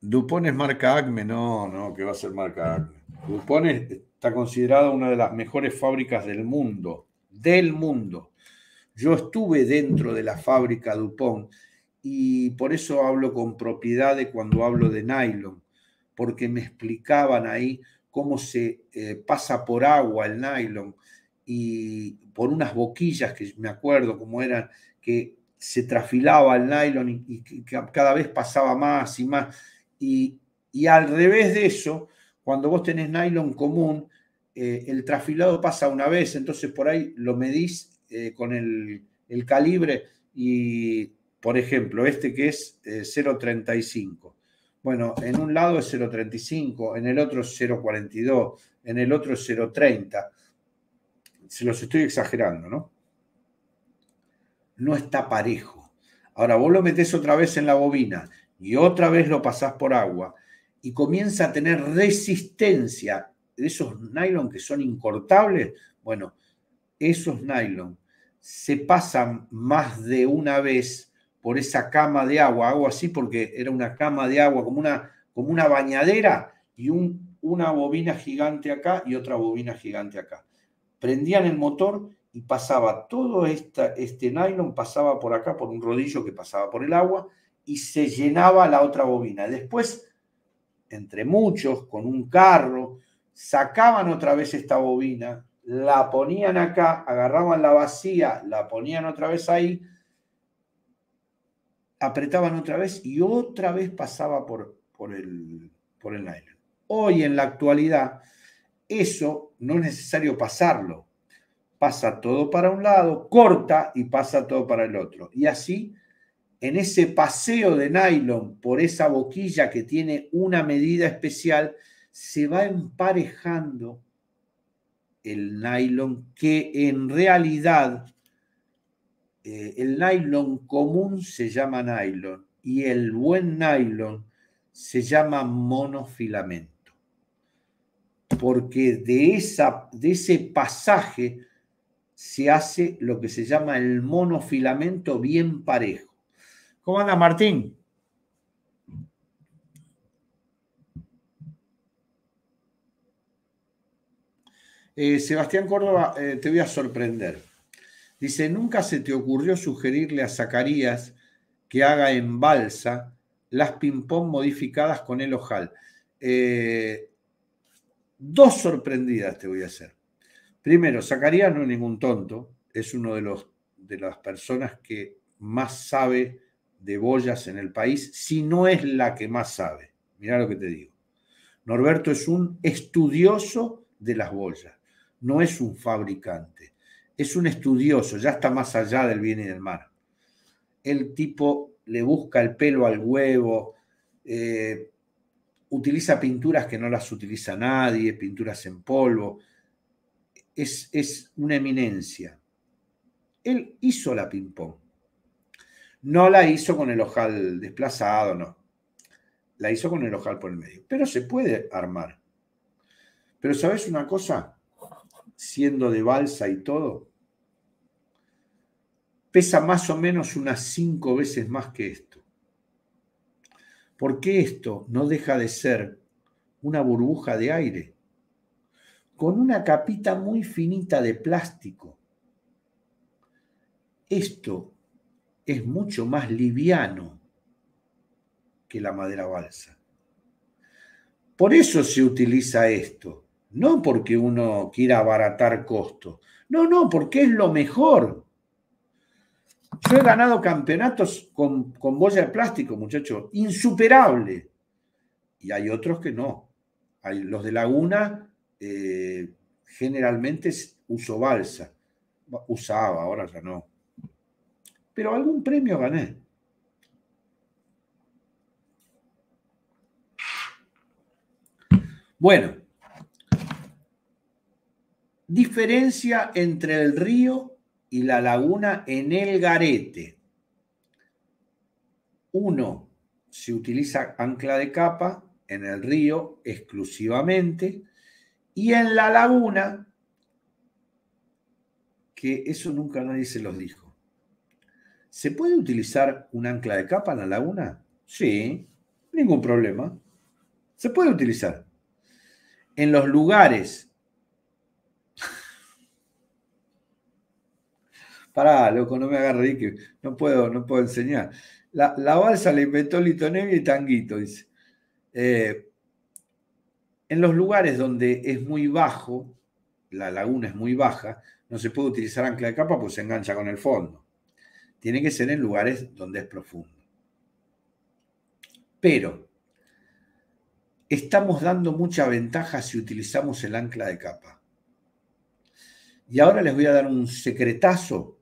Dupont es marca Acme, no, no, que va a ser marca Acme. Dupont es, está considerada una de las mejores fábricas del mundo, del mundo. Yo estuve dentro de la fábrica Dupont y por eso hablo con propiedad cuando hablo de nylon, porque me explicaban ahí cómo se eh, pasa por agua el nylon y por unas boquillas que me acuerdo cómo eran, que se trafilaba el nylon y, cada vez pasaba más y más. y al revés de eso, cuando vos tenés nylon común, eh, el trasfilado pasa una vez, entonces por ahí lo medís eh, con el, calibre y, por ejemplo, este que es 0.35. Eh, bueno, en un lado es 0.35, en el otro es 0.42, en el otro es 0.30. Se los estoy exagerando, ¿no? No está parejo. Ahora vos lo metés otra vez en la bobina y otra vez lo pasás por agua y comienza a tener resistencia de esos nylon que son incortables, bueno, esos nylon se pasan más de una vez por esa cama de agua, hago así porque era una cama de agua, como una, como una bañadera y una bobina gigante acá y otra bobina gigante acá. Prendían el motor y pasaba todo esta, este nylon, pasaba por acá, por un rodillo que pasaba por el agua y se llenaba la otra bobina. Después entre muchos, con un carro, sacaban otra vez esta bobina, la ponían acá, agarraban la vacía, la ponían otra vez ahí, apretaban otra vez y otra vez pasaba por, por, el, por el nylon. Hoy en la actualidad, eso no es necesario pasarlo. Pasa todo para un lado, corta y pasa todo para el otro. Y así en ese paseo de nylon por esa boquilla que tiene una medida especial, se va emparejando el nylon que en realidad eh, el nylon común se llama nylon y el buen nylon se llama monofilamento, porque de, esa, de ese pasaje se hace lo que se llama el monofilamento bien parejo. ¿Cómo anda Martín? Eh, Sebastián Córdoba, eh, te voy a sorprender. Dice, nunca se te ocurrió sugerirle a Zacarías que haga en balsa las ping-pong modificadas con el ojal. Eh, dos sorprendidas te voy a hacer. Primero, Zacarías no es ningún tonto, es uno de, los, de las personas que más sabe de boyas en el país si no es la que más sabe. Mirá lo que te digo. Norberto es un estudioso de las boyas, no es un fabricante, es un estudioso, ya está más allá del bien y del mal. El tipo le busca el pelo al huevo, eh, utiliza pinturas que no las utiliza nadie, pinturas en polvo, es, es una eminencia. Él hizo la ping-pong no la hizo con el ojal desplazado, no. La hizo con el ojal por el medio. Pero se puede armar. Pero ¿sabes una cosa? Siendo de balsa y todo, pesa más o menos unas cinco veces más que esto. Porque esto no deja de ser una burbuja de aire con una capita muy finita de plástico. Esto es mucho más liviano que la madera balsa. Por eso se utiliza esto, no porque uno quiera abaratar costos, no, no, porque es lo mejor. Yo he ganado campeonatos con, con de plástico, muchachos, insuperable. Y hay otros que no. Hay, los de Laguna eh, generalmente uso balsa, usaba, ahora ya no pero algún premio gané. Bueno, diferencia entre el río y la laguna en el garete. Uno, se utiliza ancla de capa en el río exclusivamente y en la laguna, que eso nunca nadie se los dijo ¿Se puede utilizar un ancla de capa en la laguna? Sí, ningún problema. Se puede utilizar. En los lugares. Pará, loco, no me agarre que no puedo, no puedo enseñar. La, balsa la inventó neve y Tanguito, eh, en los lugares donde es muy bajo, la laguna es muy baja, no se puede utilizar ancla de capa porque se engancha con el fondo tiene que ser en lugares donde es profundo. Pero estamos dando mucha ventaja si utilizamos el ancla de capa. Y ahora les voy a dar un secretazo.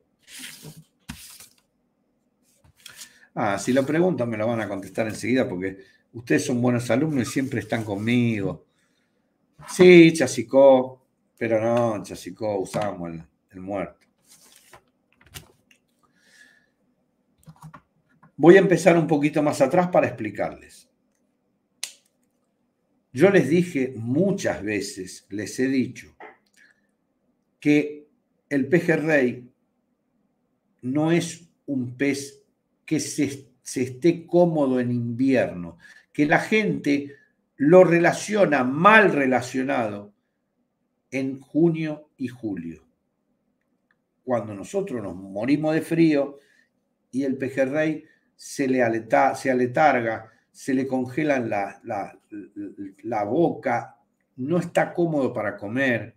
Ah, si lo preguntan me lo van a contestar enseguida porque ustedes son buenos alumnos y siempre están conmigo. Sí, chasicó, pero no, chasicó, usamos el muerto. Voy a empezar un poquito más atrás para explicarles. Yo les dije muchas veces, les he dicho, que el pejerrey no es un pez que se, esté cómodo en invierno, que la gente lo relaciona mal relacionado en junio y julio, cuando nosotros nos morimos de frío y el pejerrey se le se aletarga, se le congela la, la, la boca, no está cómodo para comer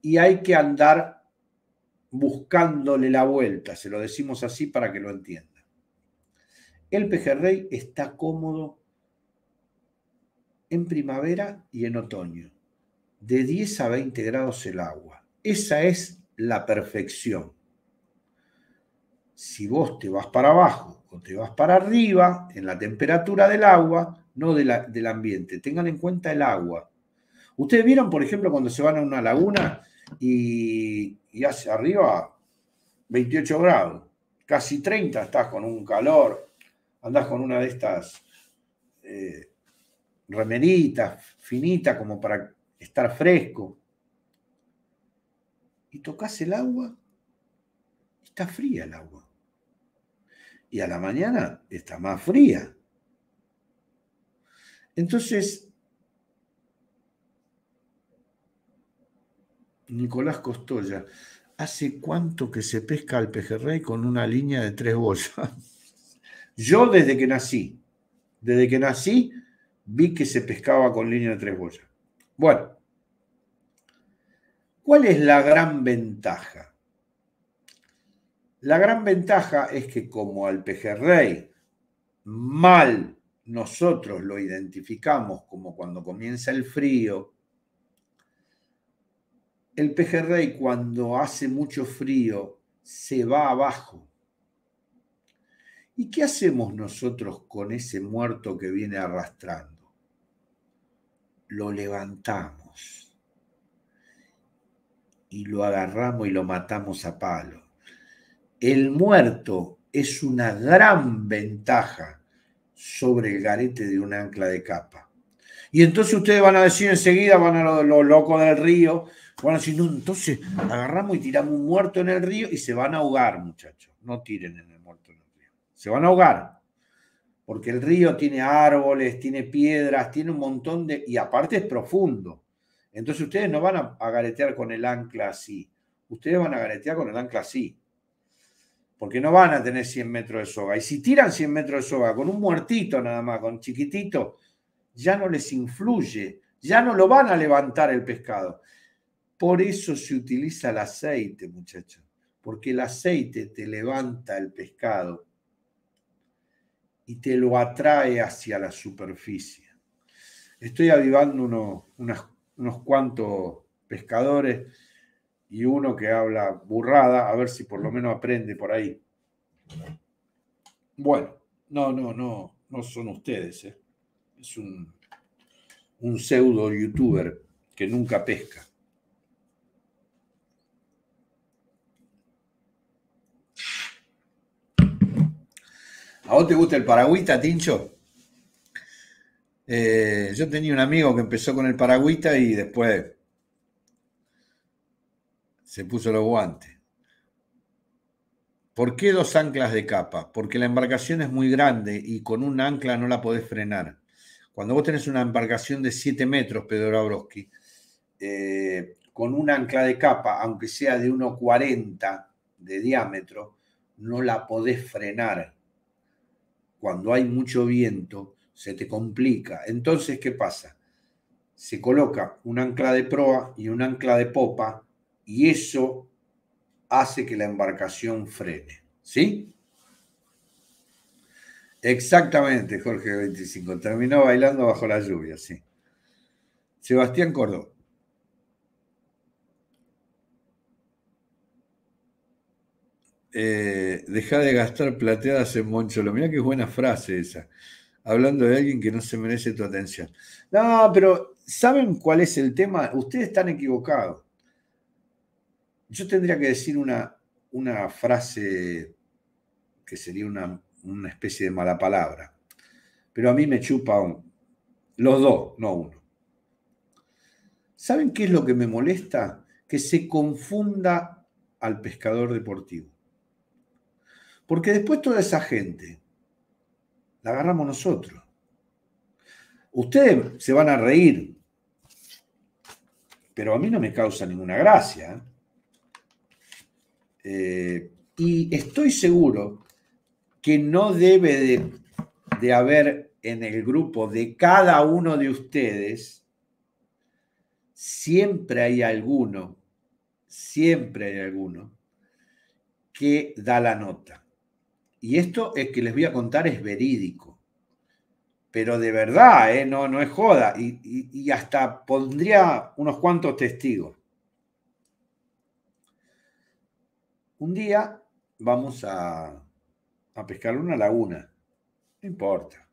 y hay que andar buscándole la vuelta, se lo decimos así para que lo entienda. El pejerrey está cómodo en primavera y en otoño, de 10 a 20 grados el agua. Esa es la perfección si vos te vas para abajo o te vas para arriba en la temperatura del agua, no del ambiente. Tengan en cuenta el agua. Ustedes vieron, por ejemplo, cuando se van a una laguna y, hacia arriba 28 grados, casi 30, estás con un calor, andás con una de estas eh, remeritas finitas como para estar fresco. Y tocas el agua, está fría el agua y a la mañana está más fría. Entonces, Nicolás Costoya, ¿hace cuánto que se pesca al pejerrey con una línea de tres bolas? Yo desde que nací, desde que nací vi que se pescaba con línea de tres bolsas. Bueno, ¿cuál es la gran ventaja? La gran ventaja es que como al pejerrey mal nosotros lo identificamos como cuando comienza el frío, el pejerrey cuando hace mucho frío se va abajo. ¿Y qué hacemos nosotros con ese muerto que viene arrastrando? Lo levantamos y lo agarramos y lo matamos a palo el muerto es una gran ventaja sobre el garete de un ancla de capa. Y entonces ustedes van a decir enseguida, van a los lo locos del río, van a decir, no, entonces agarramos y tiramos un muerto en el río y se van a ahogar, muchachos. No tiren en el muerto en el río. Se van a ahogar. Porque el río tiene árboles, tiene piedras, tiene un montón de... Y aparte es profundo. Entonces ustedes no van a garetear con el ancla así. Ustedes van a garetear con el ancla así porque no van a tener 100 metros de soga. Y si tiran 100 metros de soga con un muertito nada más, con chiquitito, ya no les influye, ya no lo van a levantar el pescado. Por eso se utiliza el aceite, muchachos, porque el aceite te levanta el pescado y te lo atrae hacia la superficie. Estoy avivando unos, unos cuantos pescadores y uno que habla burrada, a ver si por lo mm. menos aprende por ahí. Bueno, no, no, no, no son ustedes. ¿eh? Es un, pseudo youtuber que nunca pesca. ¿A vos te gusta el paragüita, Tincho? Eh, yo tenía un amigo que empezó con el paragüita y después se puso los guantes. ¿Por qué dos anclas de capa? Porque la embarcación es muy grande y con un ancla no la podés frenar. Cuando vos tenés una embarcación de 7 metros, Pedro abroski, eh, con un ancla de capa, aunque sea de 1,40 de diámetro, no la podés frenar. Cuando hay mucho viento, se te complica. Entonces, ¿qué pasa? Se coloca un ancla de proa y un ancla de popa y eso hace que la embarcación frene. ¿Sí? Exactamente, Jorge 25. Terminó bailando bajo la lluvia, sí. Sebastián Cordó. Eh, deja de gastar plateadas en Moncholo. mira qué buena frase esa. Hablando de alguien que no se merece tu atención. No, pero ¿saben cuál es el tema? Ustedes están equivocados. Yo tendría que decir una, una frase que sería una, especie de mala palabra, pero a mí me chupa los dos, no uno. ¿Saben qué es lo que me molesta? Que se confunda al pescador deportivo. Porque después toda esa gente la agarramos nosotros. Ustedes se van a reír, pero a mí no me causa ninguna gracia. ¿eh? Eh, y estoy seguro que no debe de, haber en el grupo de cada uno de ustedes, siempre hay alguno, siempre hay alguno que da la nota. Y esto es que les voy a contar es verídico, pero de verdad, ¿eh? no, no es joda. y hasta pondría unos cuantos testigos. Un día vamos a, pescar una laguna. No importa.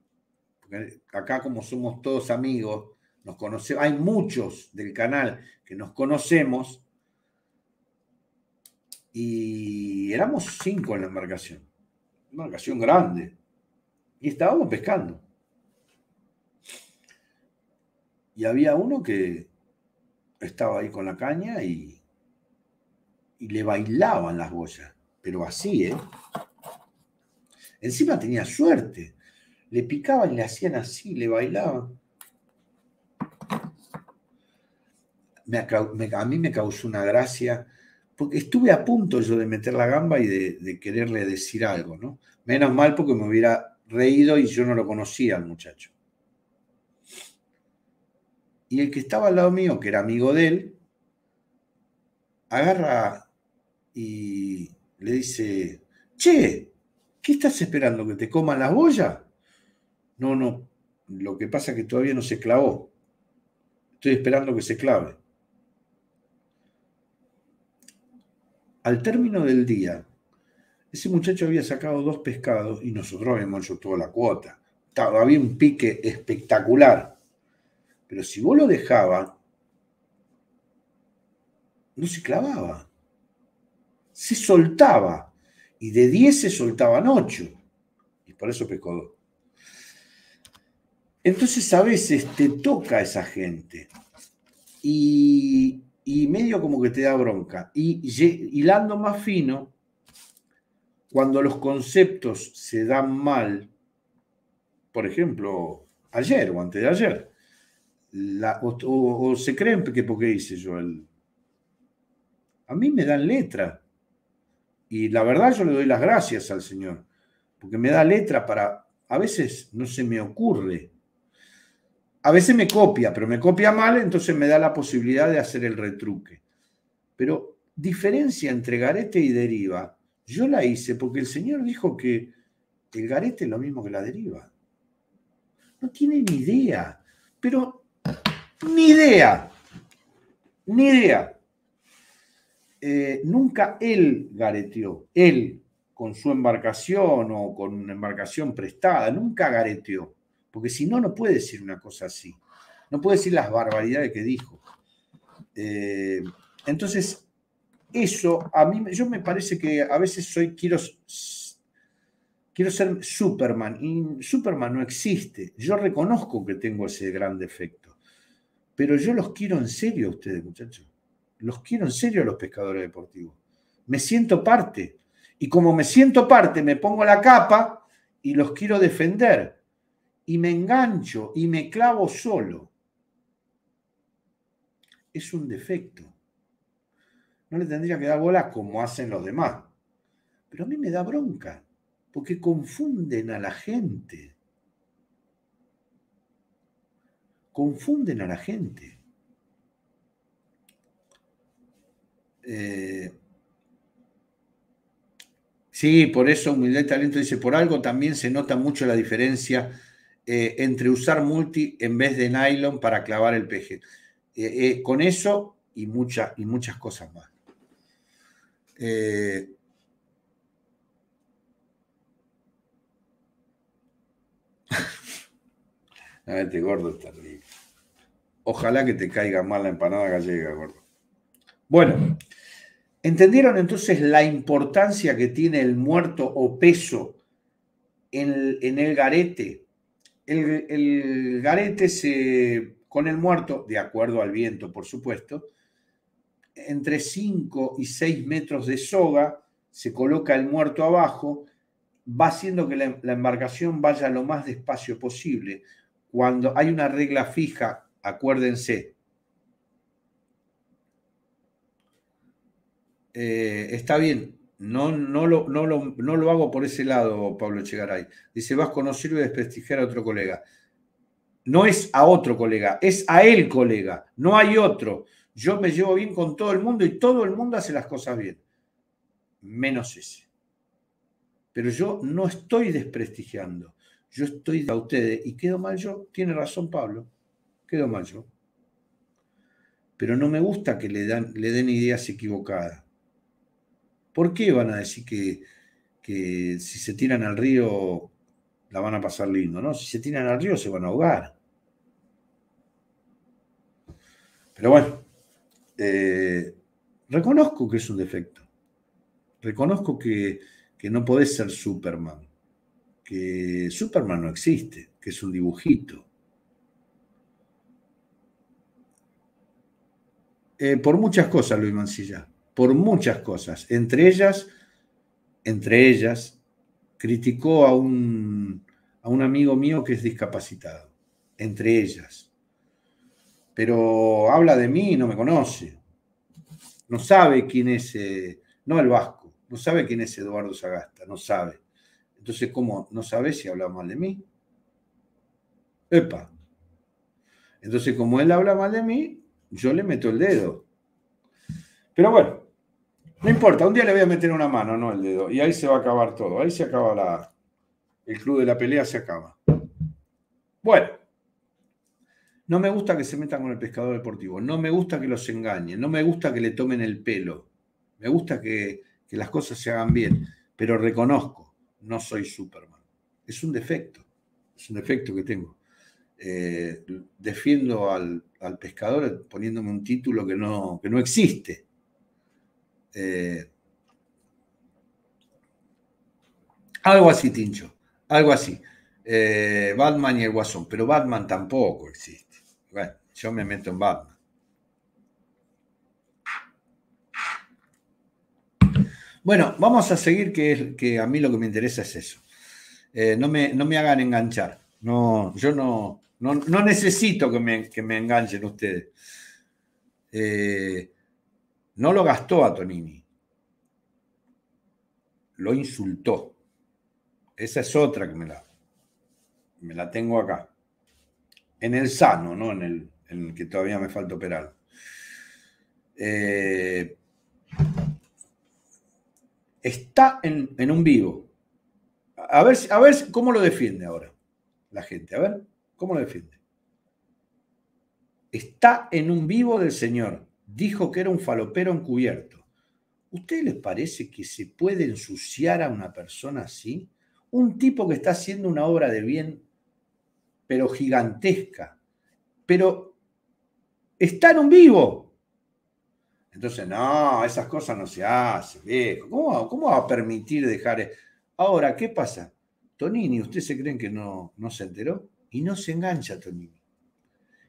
acá, como somos todos amigos, nos conocemos, hay muchos del canal que nos conocemos. Y éramos cinco en la embarcación. embarcación grande. Y estábamos pescando. Y había uno que estaba ahí con la caña y y le bailaban las boyas, pero así, ¿eh? Encima tenía suerte, le picaban, y le hacían así, le bailaban. a mí me causó una gracia, porque estuve a punto yo de meter la gamba y de, de quererle decir algo, ¿no? Menos mal porque me hubiera reído y yo no lo conocía al muchacho. Y el que estaba al lado mío, que era amigo de él, agarra y le dice, che, ¿qué estás esperando? ¿Que te coma la boya? No, no, lo que pasa es que todavía no se clavó. Estoy esperando que se clave. Al término del día, ese muchacho había sacado dos pescados y nosotros habíamos hecho toda la cuota. Estaba, había un pique espectacular. Pero si vos lo dejabas, no se clavaba se soltaba y de 10 se soltaban 8 y por eso pecó. Entonces a veces te toca esa gente y, medio como que te da bronca. Y hilando más fino, cuando los conceptos se dan mal, por ejemplo, ayer o antes de ayer, o, se creen que porque hice yo A mí me dan letra. Y la verdad yo le doy las gracias al Señor, porque me da letra para, a veces no se me ocurre, a veces me copia, pero me copia mal, entonces me da la posibilidad de hacer el retruque. Pero diferencia entre garete y deriva, yo la hice porque el Señor dijo que el garete es lo mismo que la deriva. No tiene ni idea, pero ni idea, ni idea. Eh, nunca él gareteó, él con su embarcación o con una embarcación prestada, nunca gareteó, porque si no, no puede decir una cosa así, no puede decir las barbaridades que dijo. Eh, entonces, eso a mí, yo me parece que a veces soy, quiero, quiero ser Superman, y Superman no existe, yo reconozco que tengo ese gran defecto, pero yo los quiero en serio a ustedes, muchachos los quiero en serio a los pescadores deportivos. Me siento parte. Y como me siento parte, me pongo la capa y los quiero defender. Y me engancho y me clavo solo. Es un defecto. No le tendría que dar bola como hacen los demás. Pero a mí me da bronca, porque confunden a la gente. Confunden a la gente. Eh, sí, por eso Humildad y Talento dice, por algo también se nota mucho la diferencia eh, entre usar multi en vez de nylon para clavar el peje. Eh, con eso y, y muchas cosas más. Este gordo está Ojalá que te caiga mal la empanada gallega, gordo. Bueno, ¿entendieron entonces la importancia que tiene el muerto o peso en el, garete? El, garete se, con el muerto, de acuerdo al viento, por supuesto, entre 5 y 6 metros de soga, se coloca el muerto abajo, va haciendo que la, la, embarcación vaya lo más despacio posible. Cuando hay una regla fija, acuérdense, Eh, está bien, no, no, lo, no, no, lo, hago por ese lado, Pablo Echegaray. Dice, Vasco no sirve desprestigiar a otro colega. No es a otro colega, es a él colega, no hay otro. Yo me llevo bien con todo el mundo y todo el mundo hace las cosas bien, menos ese. Pero yo no estoy desprestigiando, yo estoy a ustedes y quedo mal yo. Tiene razón Pablo, quedo mal yo. Pero no me gusta que le, dan, le den ideas equivocadas ¿Por qué van a decir que, si se tiran al río la van a pasar lindo? No, si se tiran al río se van a ahogar. Pero bueno, eh, reconozco que es un defecto. Reconozco que, no podés ser Superman. Que Superman no existe, que es un dibujito. Eh, por muchas cosas, Luis Mancilla por muchas cosas, entre ellas, entre ellas, criticó a un, a un amigo mío que es discapacitado, entre ellas. Pero habla de mí y no me conoce. No sabe quién es, eh, no el vasco, no sabe quién es Eduardo Sagasta, no sabe. Entonces, ¿cómo no sabe si habla mal de mí? Epa. Entonces, como él habla mal de mí, yo le meto el dedo. Pero bueno, no importa, un día le voy a meter una mano, no el dedo. Y ahí se va a acabar todo. Ahí se acaba la. El club de la pelea se acaba. Bueno. No me gusta que se metan con el pescador deportivo. No me gusta que los engañen. No me gusta que le tomen el pelo. Me gusta que, las cosas se hagan bien. Pero reconozco, no soy Superman. Es un defecto. Es un defecto que tengo. Eh, defiendo al, al, pescador poniéndome un título que no, que no existe. Este, algo así, Tincho, algo así. Eh, Batman y el Guasón, pero Batman tampoco existe. Bueno, yo me meto en Batman. Bueno, vamos a seguir, que, que a mí lo que me interesa es eso. Eh, no, me, no, me, hagan enganchar. No, yo no, no, necesito que me, que me, enganchen ustedes. Eh, no lo gastó a Tonini, lo insultó. Esa es otra que me la, tengo acá. En el sano, ¿no? En el, que todavía me falta operar. Eh, está en, un vivo. A ver, a ver cómo lo defiende ahora la gente. A ver cómo lo defiende. Está en un vivo del Señor. Dijo que era un falopero encubierto. ¿Ustedes les parece que se puede ensuciar a una persona así? Un tipo que está haciendo una obra de bien, pero gigantesca, pero está en un vivo. Entonces, no, esas cosas no se hacen, viejo. ¿Cómo, va a permitir dejar? E-? Ahora, ¿qué pasa? Tonini, ¿ustedes se creen que no, no se enteró? Y no se engancha Tonini.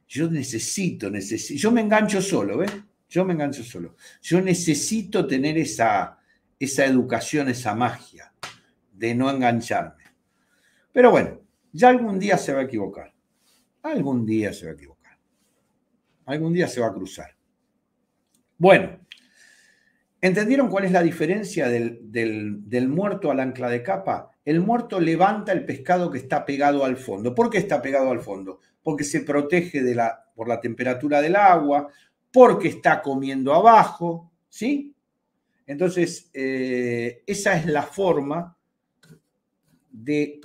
Yo necesito, necesito. Yo me engancho solo, ¿ves? Yo me engancho solo. Yo necesito tener esa, esa educación, esa magia de no engancharme. Pero bueno, ya algún día se va a equivocar. Algún día se va a equivocar. Algún día se va a cruzar. Bueno, ¿entendieron cuál es la diferencia del, del, del muerto al ancla de capa? El muerto levanta el pescado que está pegado al fondo. ¿Por qué está pegado al fondo? Porque se protege de la, por la temperatura del agua, porque está comiendo abajo, ¿sí? Entonces, eh, esa es la forma de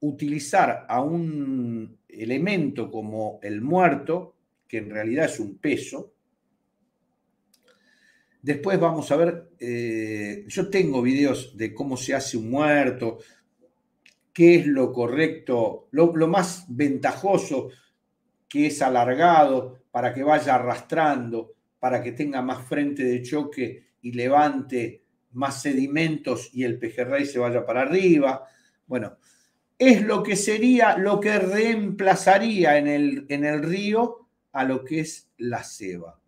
utilizar a un elemento como el muerto, que en realidad es un peso. Después vamos a ver, eh, yo tengo videos de cómo se hace un muerto, qué es lo correcto, lo, lo más ventajoso, que es alargado, para que vaya arrastrando, para que tenga más frente de choque y levante más sedimentos y el pejerrey se vaya para arriba. Bueno, es lo que sería, lo que reemplazaría en el, en el río a lo que es la ceba.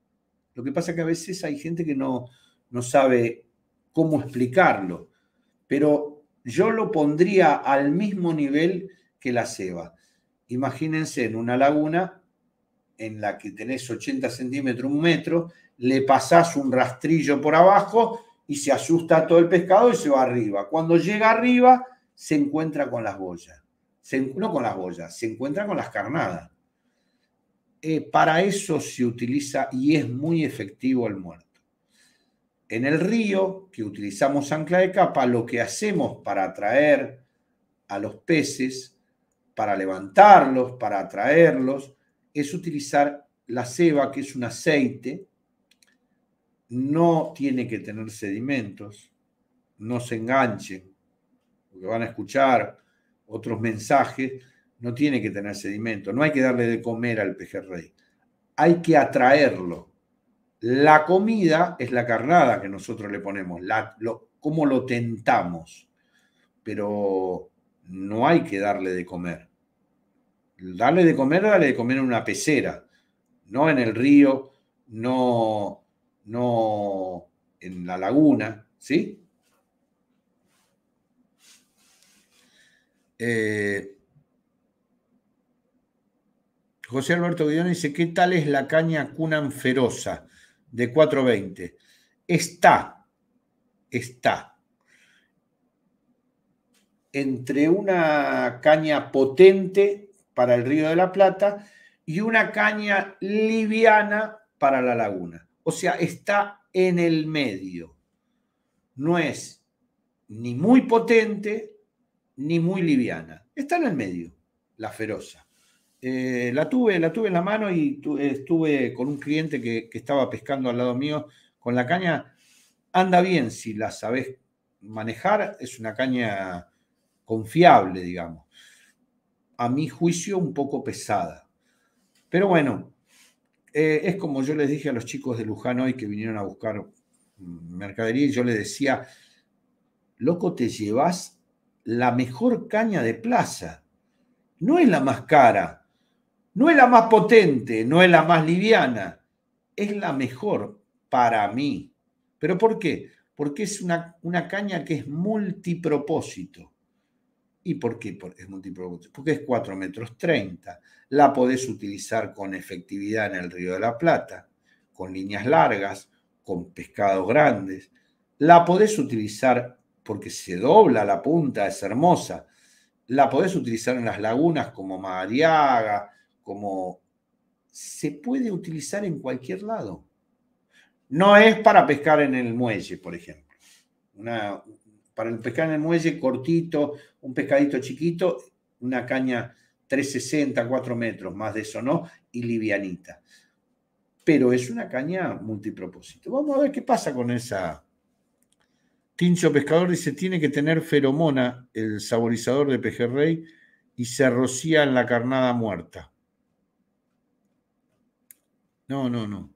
Lo que pasa que a veces hay gente que no, no sabe cómo explicarlo, pero yo lo pondría al mismo nivel que la ceba. Imagínense en una laguna en la que tenés 80 centímetros, un metro, le pasás un rastrillo por abajo y se asusta todo el pescado y se va arriba. Cuando llega arriba, se encuentra con las boyas. no con las bollas, se encuentra con las carnadas. Eh, para eso se utiliza y es muy efectivo el muerto. En el río, que utilizamos ancla de capa, lo que hacemos para atraer a los peces, para levantarlos, para atraerlos, es utilizar la ceba, que es un aceite, no tiene que tener sedimentos, no se enganchen, porque van a escuchar otros mensajes, no tiene que tener sedimentos, no hay que darle de comer al pejerrey, hay que atraerlo. La comida es la carnada que nosotros le ponemos, la, cómo lo tentamos, pero no hay que darle de comer Darle de comer, darle de comer en una pecera, no en el río, no, no en la laguna, ¿sí? Eh, José Alberto Guillón dice, ¿qué tal es la caña Cunan Ferosa de 420? Está, está, entre una caña potente para el Río de la Plata y una caña liviana para la laguna. O sea, está en el medio. No es ni muy potente ni muy liviana. Está en el medio, la feroza. Eh, la, tuve, la tuve en la mano y estuve con un cliente que, que estaba pescando al lado mío con la caña. Anda bien si la sabes manejar, es una caña confiable, digamos a mi juicio, un poco pesada. Pero bueno, eh, es como yo les dije a los chicos de Luján hoy que vinieron a buscar mercadería yo les decía, loco, te llevas la mejor caña de plaza. No es la más cara, no es la más potente, no es la más liviana, es la mejor para mí. ¿Pero por qué? Porque es una caña que es multipropósito. ¿Y por qué es multiproducción? Porque es 4 metros 30. La podés utilizar con efectividad en el Río de la Plata, con líneas largas, con pescados grandes. La podés utilizar porque se dobla la punta, es hermosa. La podés utilizar en las lagunas como Mariaga, como... Se puede utilizar en cualquier lado. No es para pescar en el muelle, por ejemplo. Una, para el pescar en el muelle, cortito, un pescadito chiquito, una caña 360, 4 metros, más de eso no, y livianita. Pero es una caña multipropósito. Vamos a ver qué pasa con esa. Tincho Pescador dice, tiene que tener feromona, el saborizador de pejerrey, y se rocía en la carnada muerta. No, no, no.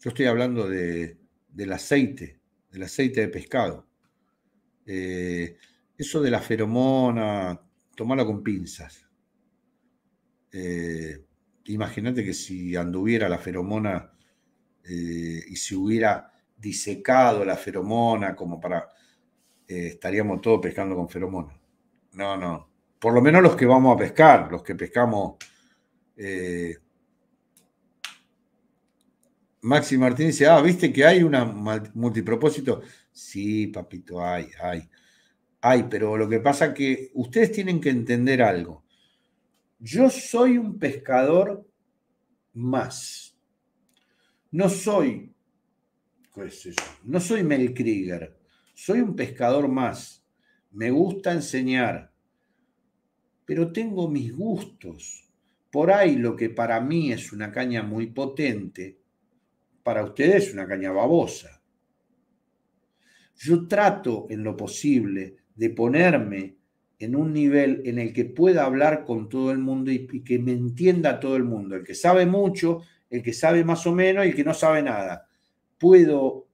Yo estoy hablando de, del aceite, del aceite de pescado. Eh, eso de la feromona, tomarlo con pinzas. Eh, imagínate que si anduviera la feromona eh, y si hubiera disecado la feromona como para... estaríamos todos pescando con feromona. No, no. Por lo menos los que vamos a pescar, los que pescamos... Maxi Martínez dice, ah, viste que hay una multipropósito. Sí, papito, hay, hay. ay. pero lo que pasa que ustedes tienen que entender algo. Yo soy un pescador más. No soy, no soy Mel Krieger. Soy un pescador más. Me gusta enseñar, pero tengo mis gustos. Por ahí lo que para mí es una caña muy potente, para ustedes es una caña babosa. Yo trato en lo posible de ponerme en un nivel en el que pueda hablar con todo el mundo y, que me entienda todo el mundo, el que sabe mucho, el que sabe más o menos y el que no sabe nada. Puedo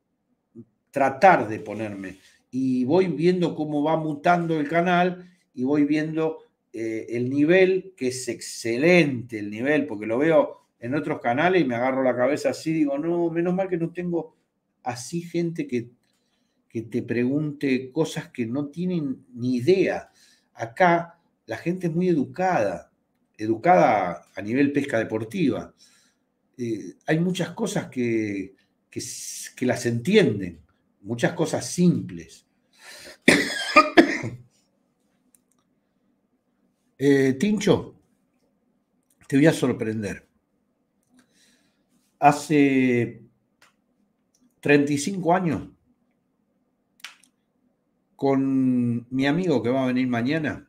tratar de ponerme y voy viendo cómo va mutando el canal y voy viendo eh, el nivel, que es excelente el nivel, porque lo veo en otros canales y me agarro la cabeza así, digo, no, menos mal que no tengo así gente que que te pregunte cosas que no tienen ni idea. Acá la gente es muy educada, educada a nivel pesca deportiva. Eh, hay muchas cosas que, que, las entienden, muchas cosas simples. Eh, Tincho, te voy a sorprender. Hace 35 años con mi amigo que va a venir mañana,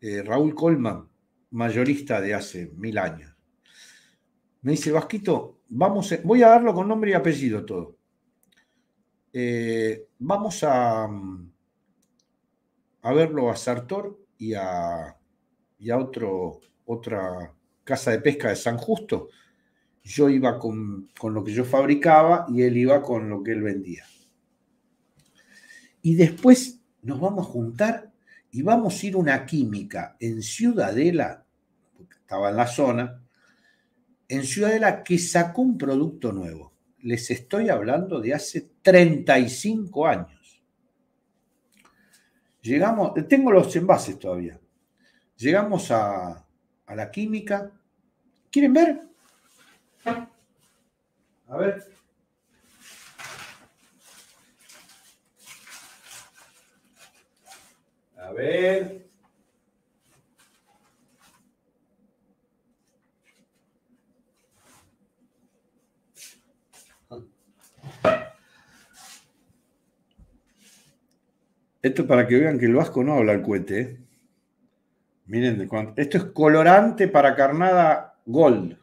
eh, Raúl Colman, mayorista de hace mil años. Me dice, Vasquito, vamos eh, voy a darlo con nombre y apellido todo. Eh, vamos a, mm, a verlo a Sartor y a, otro, otra casa de pesca de San Justo. Yo iba con lo que yo fabricaba y él iba con lo que él vendía y después nos vamos a juntar y vamos a ir a una química en Ciudadela, porque estaba en la zona, en Ciudadela que sacó un producto nuevo. Les estoy hablando de hace 35 años. Llegamos, tengo los envases todavía. Llegamos a, a la química. ¿Quieren ver? A ver. A ver. Esto para que vean que el vasco no habla el cohete. ¿eh? Miren de cuánto. Esto es colorante para carnada gold.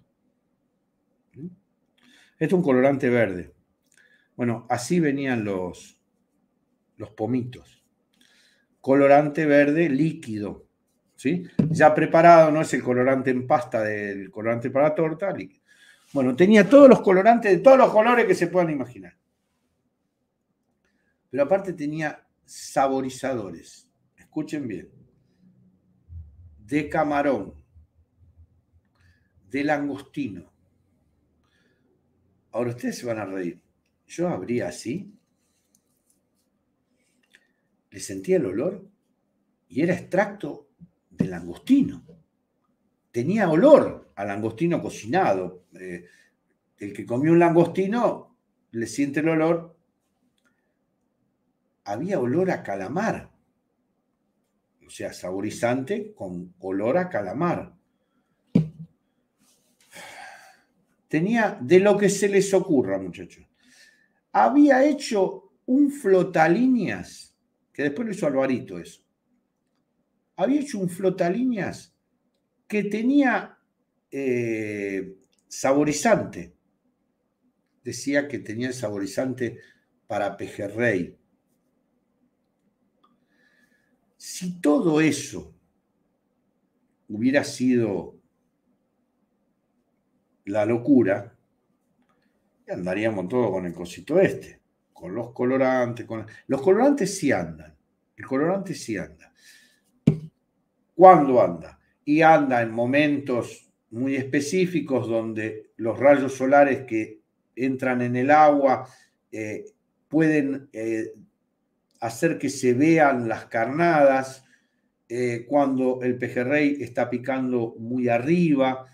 Esto es un colorante verde. Bueno, así venían los, los pomitos colorante verde líquido, ¿sí? Ya preparado, no es el colorante en pasta del colorante para torta, Bueno, tenía todos los colorantes de todos los colores que se puedan imaginar. Pero aparte tenía saborizadores, escuchen bien, de camarón, de langostino. Ahora ustedes se van a reír. Yo abría así le sentía el olor y era extracto de langostino. Tenía olor a langostino cocinado. Eh, el que comió un langostino le siente el olor. Había olor a calamar, o sea, saborizante con olor a calamar. Tenía de lo que se les ocurra, muchachos. Había hecho un flotalíneas que después lo hizo Alvarito eso, había hecho un flotalíneas que tenía eh, saborizante. Decía que tenía saborizante para pejerrey. Si todo eso hubiera sido la locura, andaríamos todos con el cosito este con los colorantes, con... los colorantes sí andan, el colorante sí anda. ¿Cuándo anda? Y anda en momentos muy específicos donde los rayos solares que entran en el agua eh, pueden eh, hacer que se vean las carnadas eh, cuando el pejerrey está picando muy arriba.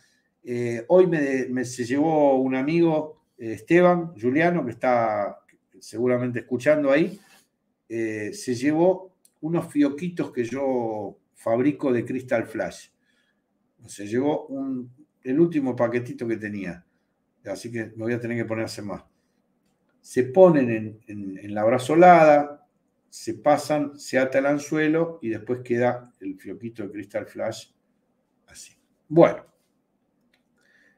hoy me, me, se llevó un amigo, Esteban Juliano, que está seguramente escuchando ahí, eh, se llevó unos fioquitos que yo fabrico de Crystal Flash. Se llevó el último paquetito que tenía. Así que me voy a tener que ponerse más. Se ponen en, en la brazolada, se pasan, se ata el anzuelo y después queda el fioquito de Crystal Flash así. Bueno,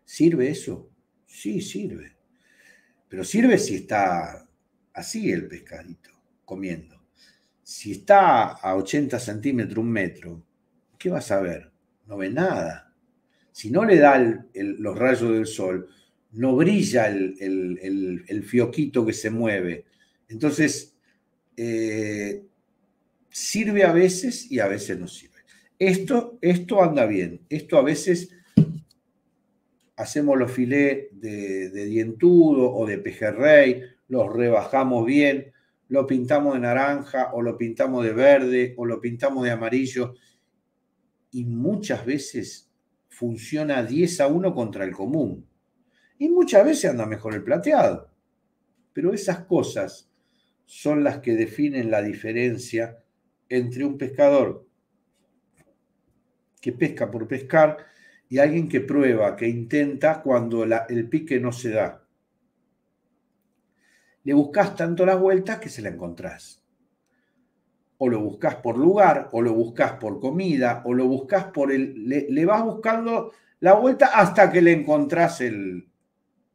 ¿sirve eso? Sí, sirve. Pero sirve si está así el pescadito, comiendo. Si está a 80 centímetros, un metro, ¿qué vas a ver? No ve nada. Si no le da los rayos del sol, no brilla el, fioquito que se mueve. Entonces, eh, sirve a veces y a veces no sirve. Esto, esto anda bien. Esto a veces hacemos los filés de, de dientudo o de pejerrey los rebajamos bien, lo pintamos de naranja o lo pintamos de verde o lo pintamos de amarillo. Y muchas veces funciona 10 a 1 contra el común. Y muchas veces anda mejor el plateado. Pero esas cosas son las que definen la diferencia entre un pescador que pesca por pescar y alguien que prueba, que intenta cuando el pique no se da le buscas tanto las vueltas que se la encontrás. O lo buscas por lugar, o lo buscas por comida, o lo buscas por el. Le, vas buscando la vuelta hasta que le encontrás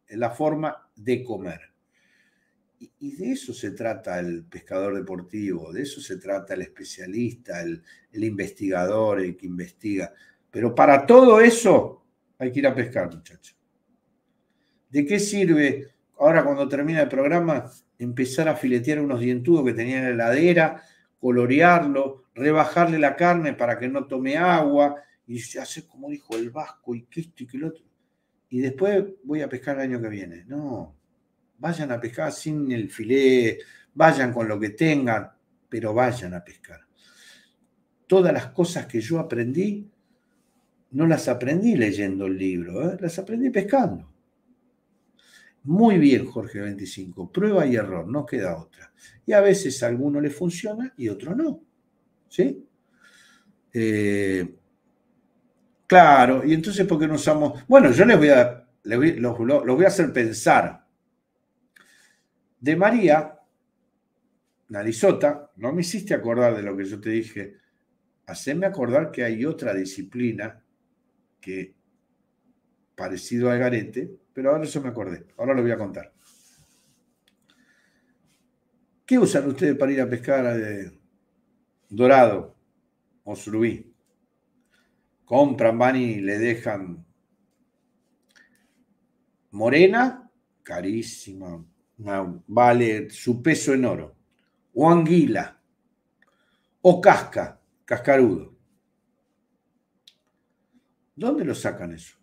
la forma de comer. Y, de eso se trata el pescador deportivo, de eso se trata el especialista, el, el investigador, el que investiga. Pero para todo eso hay que ir a pescar, muchachos. ¿De qué sirve ahora cuando termina el programa, empezar a filetear unos dientudos que tenía en la heladera, colorearlo, rebajarle la carne para que no tome agua, y hacer como dijo el vasco, y que esto y que lo otro. Y después voy a pescar el año que viene. No, vayan a pescar sin el filé, vayan con lo que tengan, pero vayan a pescar. Todas las cosas que yo aprendí, no las aprendí leyendo el libro, ¿eh? las aprendí pescando. Muy bien, Jorge 25. Prueba y error, no queda otra. Y a veces a alguno le funciona y otro no. ¿Sí? Eh, claro, y entonces, ¿por qué no usamos? Bueno, yo les voy a, voy a hacer pensar. De María, Narizota, no me hiciste acordar de lo que yo te dije. Haceme acordar que hay otra disciplina que parecido al garete, pero ahora eso me acordé, ahora lo voy a contar. ¿Qué usan ustedes para ir a pescar de eh, dorado o surubí? Compran, van y le dejan morena, carísima, vale su peso en oro, o anguila, o casca, cascarudo. ¿Dónde lo sacan eso?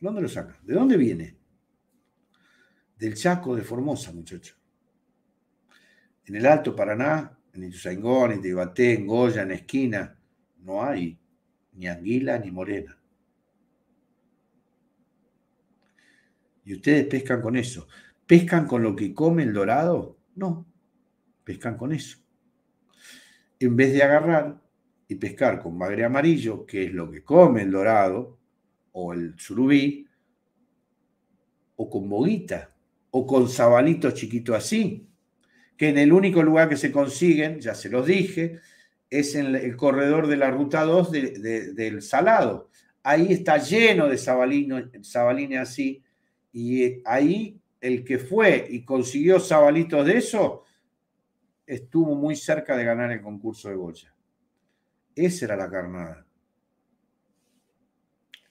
¿Dónde lo sacan? ¿De dónde viene? Del Chaco de Formosa, muchacho. En el Alto Paraná, en Ituzaingó, en Tibaté, en Goya, en Esquina, no hay ni anguila ni morena. Y ustedes pescan con eso. ¿Pescan con lo que come el dorado? No, pescan con eso. En vez de agarrar y pescar con magre amarillo, que es lo que come el dorado, o el surubí, o con boguita, o con zabalitos chiquitos así, que en el único lugar que se consiguen, ya se los dije, es en el corredor de la ruta 2 del Salado. Ahí está lleno de sabalines así, y ahí el que fue y consiguió Zabalitos de eso, estuvo muy cerca de ganar el concurso de Goya. Esa era la carnada.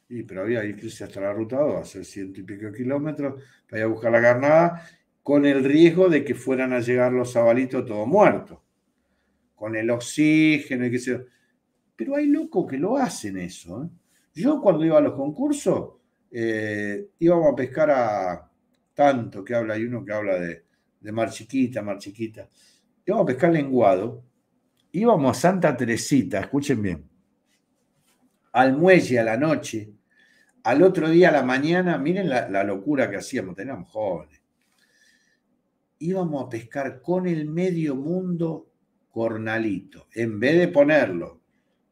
Y, pero había que irse hasta la ruta 2, hacer ciento y pico kilómetros, para ir a buscar la carnada, con el riesgo de que fueran a llegar los sabalitos todos muertos, con el oxígeno y qué sé yo. Pero hay locos que lo hacen eso. ¿eh? Yo cuando iba a los concursos, eh, íbamos a pescar a tanto que habla, hay uno que habla de, de mar chiquita, mar chiquita. Íbamos a pescar lenguado, íbamos a Santa Teresita, escuchen bien, al muelle a la noche, al otro día, a la mañana, miren la, locura que hacíamos, teníamos jóvenes. Íbamos a pescar con el medio mundo cornalito. En vez de ponerlo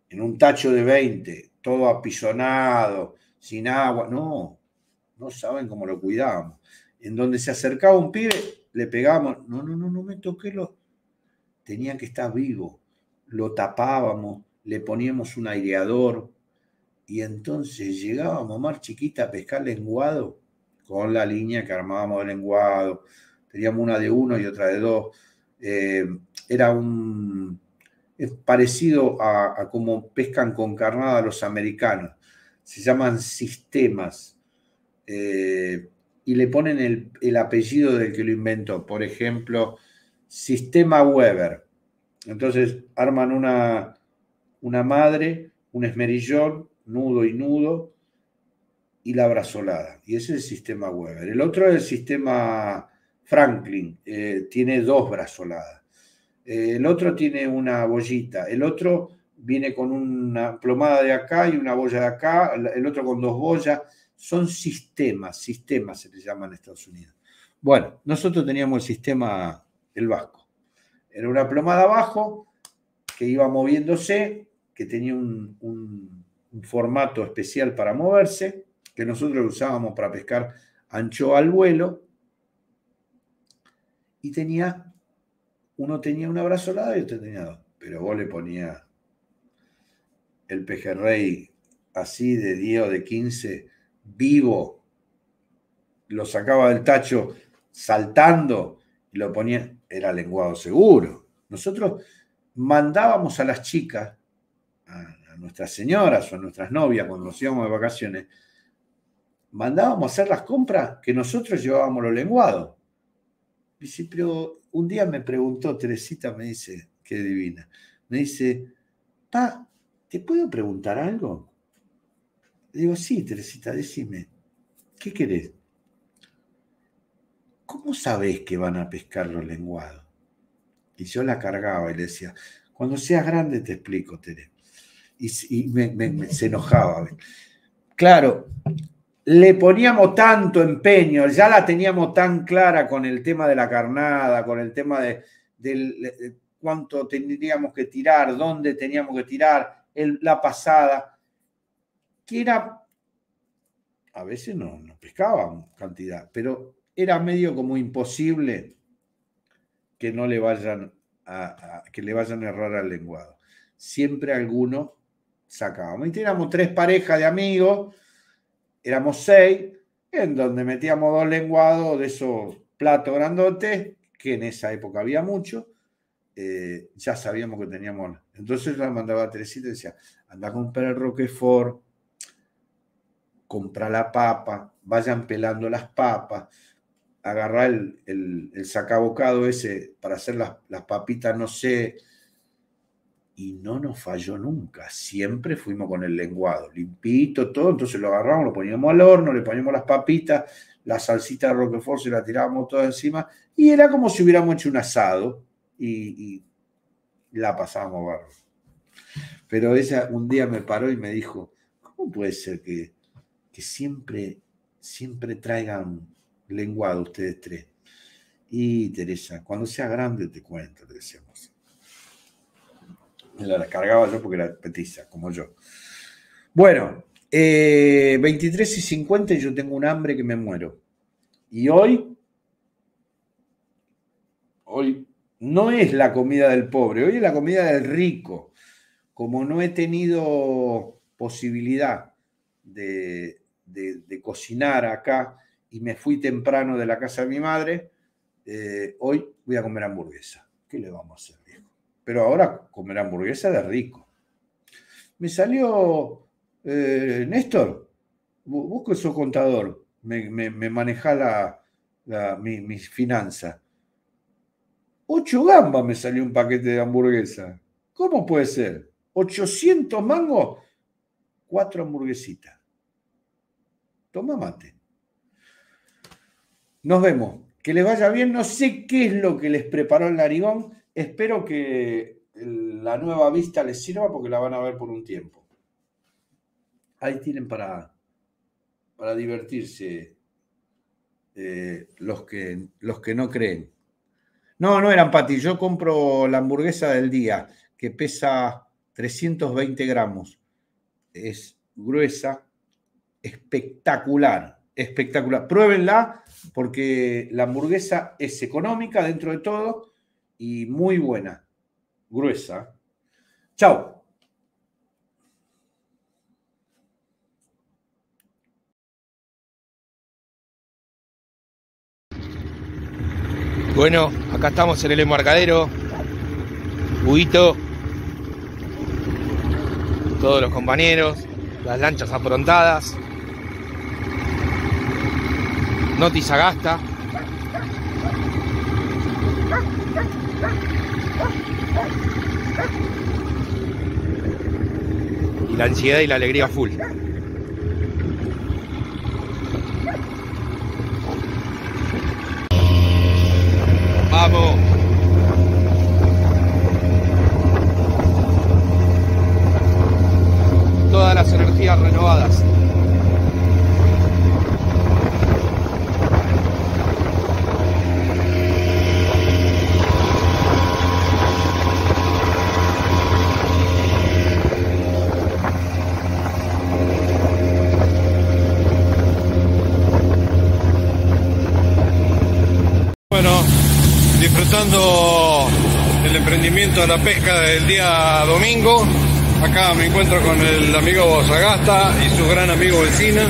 en un tacho de 20, todo apisonado, sin agua, no, no saben cómo lo cuidábamos. En donde se acercaba un pibe, le pegábamos, no, no, no, no me toqué lo. Tenían que estar vivo, lo tapábamos, le poníamos un aireador, y entonces llegábamos más Mar Chiquita a pescar lenguado con la línea que armábamos de lenguado. Teníamos una de uno y otra de dos. Eh, era un es parecido a, cómo como pescan con carnada los americanos. Se llaman sistemas. Eh, y le ponen el, apellido del que lo inventó. Por ejemplo, sistema Weber. Entonces arman una, una madre, un esmerillón, nudo y nudo, y la brazolada. Y ese es el sistema Weber. El otro es el sistema Franklin, eh, tiene dos brazoladas. Eh, el otro tiene una bollita. El otro viene con una plomada de acá y una boya de acá. El otro con dos boyas. Son sistemas, sistemas se les llaman en Estados Unidos. Bueno, nosotros teníamos el sistema, el vasco. Era una plomada abajo que iba moviéndose, que tenía un un formato especial para moverse, que nosotros usábamos para pescar ancho al vuelo, y tenía, uno tenía una lado y otro tenía dos, pero vos le ponía el pejerrey así de 10 o de 15, vivo, lo sacaba del tacho saltando y lo ponía, era lenguado seguro. Nosotros mandábamos a las chicas, nuestras señoras o nuestras novias cuando nos íbamos de vacaciones, mandábamos a hacer las compras que nosotros llevábamos los lenguados. Y un día me preguntó, Teresita me dice, qué divina, me dice, pa, ¿te puedo preguntar algo? Le digo, sí, Teresita, decime, ¿qué querés? ¿Cómo sabés que van a pescar los lenguados? Y yo la cargaba y le decía, cuando seas grande te explico, Tere y, se enojaba. Claro, le poníamos tanto empeño, ya la teníamos tan clara con el tema de la carnada, con el tema de, cuánto tendríamos que tirar, dónde teníamos que tirar, la pasada, que era, a veces no, nos pescábamos cantidad, pero era medio como imposible que no le vayan a, que le vayan a errar al lenguado. Siempre alguno sacábamos. Y teníamos tres parejas de amigos, éramos seis, en donde metíamos dos lenguados de esos platos grandotes, que en esa época había mucho, eh, ya sabíamos que teníamos. Entonces la mandaba a Teresita y decía, anda a comprar el Roquefort, compra la papa, vayan pelando las papas, agarrar el, el, sacabocado ese para hacer las, las papitas, no sé, y no nos falló nunca. Siempre fuimos con el lenguado, limpito, todo. Entonces lo agarramos, lo poníamos al horno, le poníamos las papitas, la salsita de Roquefort, se la tirábamos toda encima. Y era como si hubiéramos hecho un asado y, la pasábamos barro. Pero ella un día me paró y me dijo, ¿cómo puede ser que, siempre, siempre traigan lenguado ustedes tres? Y Teresa, cuando sea grande te cuento, le decíamos. La descargaba yo porque era petiza, como yo. Bueno, 23 eh, y 50 yo tengo un hambre que me muero. Y hoy, hoy no es la comida del pobre, hoy es la comida del rico. Como no he tenido posibilidad de, de, cocinar acá y me fui temprano de la casa de mi madre, eh, hoy voy a comer hamburguesa. ¿Qué le vamos a hacer? pero ahora comer hamburguesa de rico. Me salió, eh, Néstor, busco su contador, me, maneja la, mi, finanza. Ocho gambas me salió un paquete de hamburguesa. ¿Cómo puede ser? 800 mangos, cuatro hamburguesitas. Toma mate. Nos vemos. Que les vaya bien. No sé qué es lo que les preparó el narigón Espero que eh, la nueva vista les sirva porque la van a ver por un tiempo. Ahí tienen para, para divertirse eh, los, que, los que no creen. No, no eran patis. Yo compro la hamburguesa del día que pesa 320 gramos. Es gruesa, espectacular, espectacular. Pruébenla porque la hamburguesa es económica dentro de todo y muy buena, gruesa. Chao. Bueno, acá estamos en el embarcadero. huito, todos los compañeros, las lanchas aprontadas. te Sagasta. y la ansiedad y la alegría full. Vamos. Todas las energías renovadas. a la pesca del día domingo. Acá me encuentro con el amigo Sagasta y su gran amigo Vecina.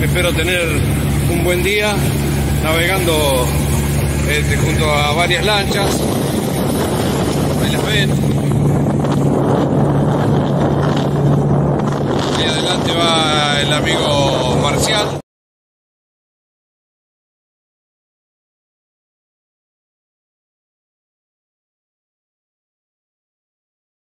Espero tener un buen día navegando este, junto a varias lanchas. Ahí las ven. Ahí adelante va el amigo Marcial.